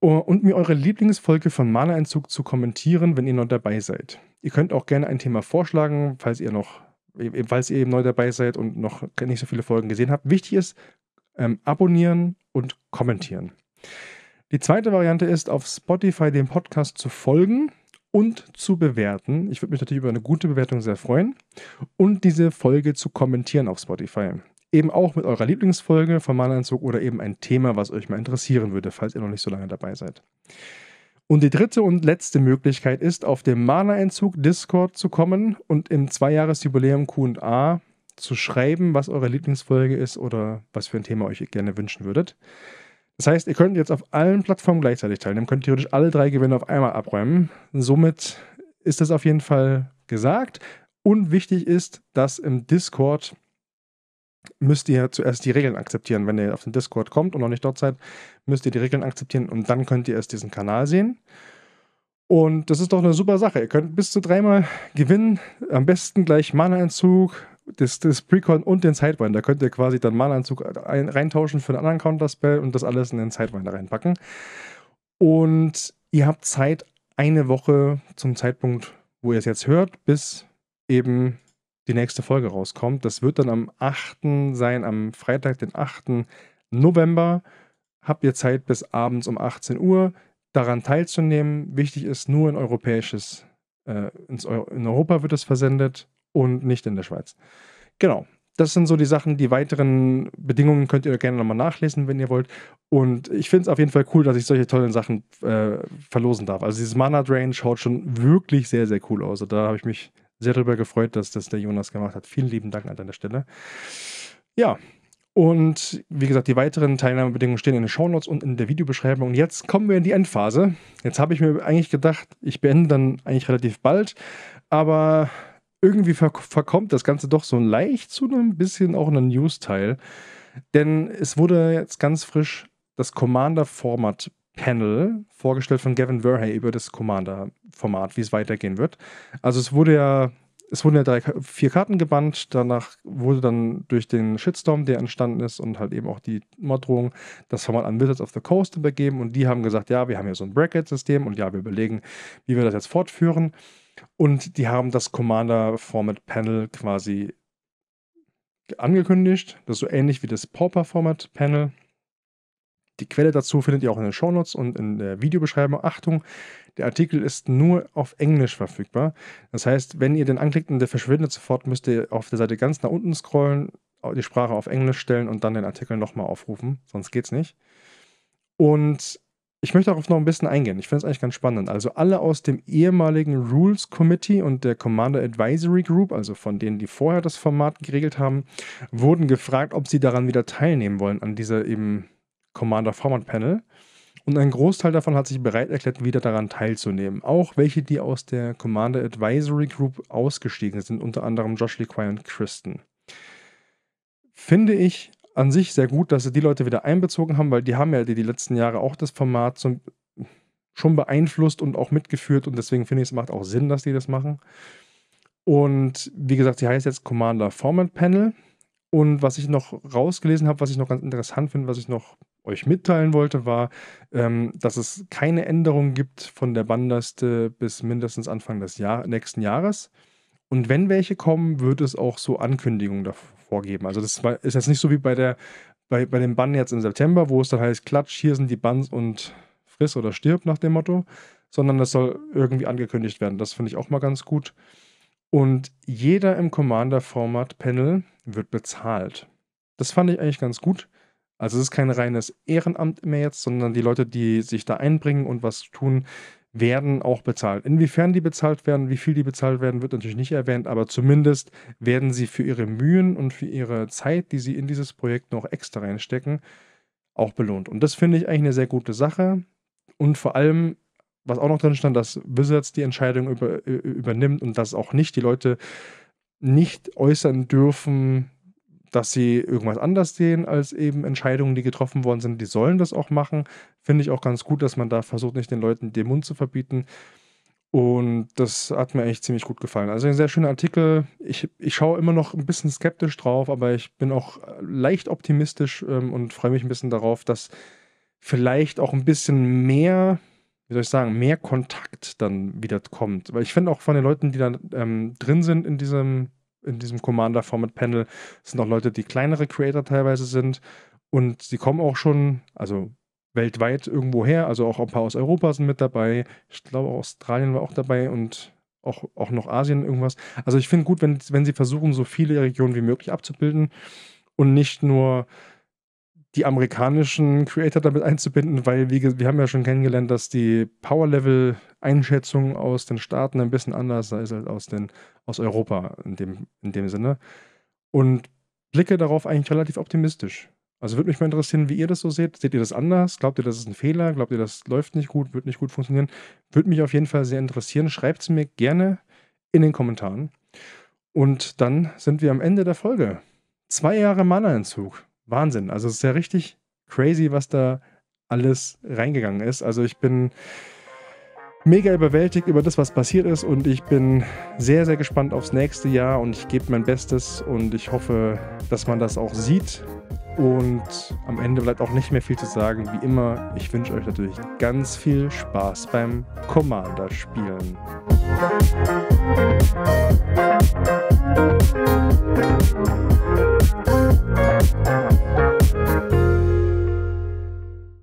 und mir eure Lieblingsfolge von Mana-Entzug zu kommentieren, wenn ihr noch dabei seid. Ihr könnt auch gerne ein Thema vorschlagen, falls ihr noch, falls ihr eben neu dabei seid und noch nicht so viele Folgen gesehen habt. Wichtig ist, ähm, abonnieren und kommentieren. Die zweite Variante ist, auf Spotify dem Podcast zu folgen und zu bewerten. Ich würde mich natürlich über eine gute Bewertung sehr freuen. Und diese Folge zu kommentieren auf Spotify. Eben auch mit eurer Lieblingsfolge vom Malanzug oder eben ein Thema, was euch mal interessieren würde, falls ihr noch nicht so lange dabei seid. Und die dritte und letzte Möglichkeit ist, auf dem mana Discord zu kommen und im Zweijahresjubiläum QA zu schreiben, was eure Lieblingsfolge ist oder was für ein Thema euch gerne wünschen würdet. Das heißt, ihr könnt jetzt auf allen Plattformen gleichzeitig teilnehmen, könnt theoretisch alle drei Gewinne auf einmal abräumen. Somit ist das auf jeden Fall gesagt. Und wichtig ist, dass im Discord müsst ihr zuerst die Regeln akzeptieren. Wenn ihr auf den Discord kommt und noch nicht dort seid, müsst ihr die Regeln akzeptieren und dann könnt ihr erst diesen Kanal sehen. Und das ist doch eine super Sache. Ihr könnt bis zu dreimal gewinnen, am besten gleich Mana-Entzug, das, das Precon und den Sidewinder. Da Könnt ihr quasi dann Malanzug ein, reintauschen für einen anderen Counterspell und das alles in den Sidewinder reinpacken. Und ihr habt Zeit eine Woche zum Zeitpunkt, wo ihr es jetzt hört, bis eben die nächste Folge rauskommt. Das wird dann am 8. sein, am Freitag, den 8. November. Habt ihr Zeit bis abends um 18 Uhr daran teilzunehmen. Wichtig ist nur in europäisches, äh, in Europa wird es versendet und nicht in der Schweiz. Genau. Das sind so die Sachen. Die weiteren Bedingungen könnt ihr gerne nochmal nachlesen, wenn ihr wollt. Und ich finde es auf jeden Fall cool, dass ich solche tollen Sachen äh, verlosen darf. Also dieses Mana Drain schaut schon wirklich sehr, sehr cool aus. Also da habe ich mich sehr darüber gefreut, dass das der Jonas gemacht hat. Vielen lieben Dank an deiner Stelle. Ja, und wie gesagt, die weiteren Teilnahmebedingungen stehen in den Shownotes und in der Videobeschreibung. Und jetzt kommen wir in die Endphase. Jetzt habe ich mir eigentlich gedacht, ich beende dann eigentlich relativ bald, aber irgendwie verkommt das Ganze doch so leicht zu einem bisschen auch einem News-Teil. Denn es wurde jetzt ganz frisch das Commander-Format Panel, vorgestellt von Gavin Verhey über das Commander-Format, wie es weitergehen wird. Also es wurde ja, es wurden ja drei, vier Karten gebannt, danach wurde dann durch den Shitstorm, der entstanden ist und halt eben auch die Morddrohung, das Format an Wizards of the Coast übergeben und die haben gesagt, ja, wir haben hier so ein Bracket-System und ja, wir überlegen, wie wir das jetzt fortführen. Und die haben das Commander Format Panel quasi angekündigt. Das ist so ähnlich wie das Pauper Format Panel. Die Quelle dazu findet ihr auch in den Shownotes und in der Videobeschreibung. Achtung, der Artikel ist nur auf Englisch verfügbar. Das heißt, wenn ihr den anklickt und der verschwindet sofort, müsst ihr auf der Seite ganz nach unten scrollen, die Sprache auf Englisch stellen und dann den Artikel nochmal aufrufen. Sonst geht's nicht. Und ich möchte darauf noch ein bisschen eingehen. Ich finde es eigentlich ganz spannend. Also alle aus dem ehemaligen Rules Committee und der Commander Advisory Group, also von denen, die vorher das Format geregelt haben, wurden gefragt, ob sie daran wieder teilnehmen wollen, an dieser eben Commander Format Panel. Und ein Großteil davon hat sich bereit erklärt, wieder daran teilzunehmen. Auch welche, die aus der Commander Advisory Group ausgestiegen sind, unter anderem Josh LeQuay und Kristen. Finde ich an sich sehr gut, dass sie die Leute wieder einbezogen haben, weil die haben ja die, die letzten Jahre auch das Format zum, schon beeinflusst und auch mitgeführt und deswegen finde ich, es macht auch Sinn, dass die das machen. Und wie gesagt, sie heißt jetzt Commander Format Panel. Und was ich noch rausgelesen habe, was ich noch ganz interessant finde, was ich noch euch mitteilen wollte, war, ähm, dass es keine Änderungen gibt von der Banderste bis mindestens Anfang des Jahr nächsten Jahres. Und wenn welche kommen, wird es auch so Ankündigungen davon vorgeben. Also das ist jetzt nicht so wie bei der, bei, bei dem Bann jetzt im September, wo es dann heißt, klatsch, hier sind die Bands und friss oder stirb nach dem Motto, sondern das soll irgendwie angekündigt werden. Das finde ich auch mal ganz gut. Und jeder im Commander-Format-Panel wird bezahlt. Das fand ich eigentlich ganz gut. Also es ist kein reines Ehrenamt mehr jetzt, sondern die Leute, die sich da einbringen und was tun, werden auch bezahlt. Inwiefern die bezahlt werden, wie viel die bezahlt werden, wird natürlich nicht erwähnt, aber zumindest werden sie für ihre Mühen und für ihre Zeit, die sie in dieses Projekt noch extra reinstecken, auch belohnt. Und das finde ich eigentlich eine sehr gute Sache. Und vor allem, was auch noch drin stand, dass Wizards die Entscheidung über, übernimmt und dass auch nicht die Leute nicht äußern dürfen, dass sie irgendwas anders sehen als eben Entscheidungen, die getroffen worden sind. Die sollen das auch machen. Finde ich auch ganz gut, dass man da versucht, nicht den Leuten den Mund zu verbieten. Und das hat mir echt ziemlich gut gefallen. Also ein sehr schöner Artikel. Ich, ich schaue immer noch ein bisschen skeptisch drauf, aber ich bin auch äh, leicht optimistisch ähm, und freue mich ein bisschen darauf, dass vielleicht auch ein bisschen mehr, wie soll ich sagen, mehr Kontakt dann wieder kommt. Weil ich finde auch von den Leuten, die da ähm, drin sind in diesem in diesem Commander-Format-Panel. sind auch Leute, die kleinere Creator teilweise sind. Und sie kommen auch schon, also weltweit irgendwo her. Also auch ein paar aus Europa sind mit dabei. Ich glaube, Australien war auch dabei und auch, auch noch Asien irgendwas. Also ich finde gut, wenn, wenn sie versuchen, so viele Regionen wie möglich abzubilden und nicht nur die amerikanischen Creator damit einzubinden, weil wir, wir haben ja schon kennengelernt, dass die Power-Level-Einschätzung aus den Staaten ein bisschen anders sei als aus, den, aus Europa in dem, in dem Sinne. Und blicke darauf eigentlich relativ optimistisch. Also würde mich mal interessieren, wie ihr das so seht. Seht ihr das anders? Glaubt ihr, das ist ein Fehler? Glaubt ihr, das läuft nicht gut, wird nicht gut funktionieren? Würde mich auf jeden Fall sehr interessieren. Schreibt es mir gerne in den Kommentaren. Und dann sind wir am Ende der Folge. Zwei Jahre Mana-Entzug. Wahnsinn. Also es ist ja richtig crazy, was da alles reingegangen ist. Also ich bin mega überwältigt über das, was passiert ist und ich bin sehr, sehr gespannt aufs nächste Jahr und ich gebe mein Bestes und ich hoffe, dass man das auch sieht. Und am Ende bleibt auch nicht mehr viel zu sagen. Wie immer, ich wünsche euch natürlich ganz viel Spaß beim Commander spielen. Musik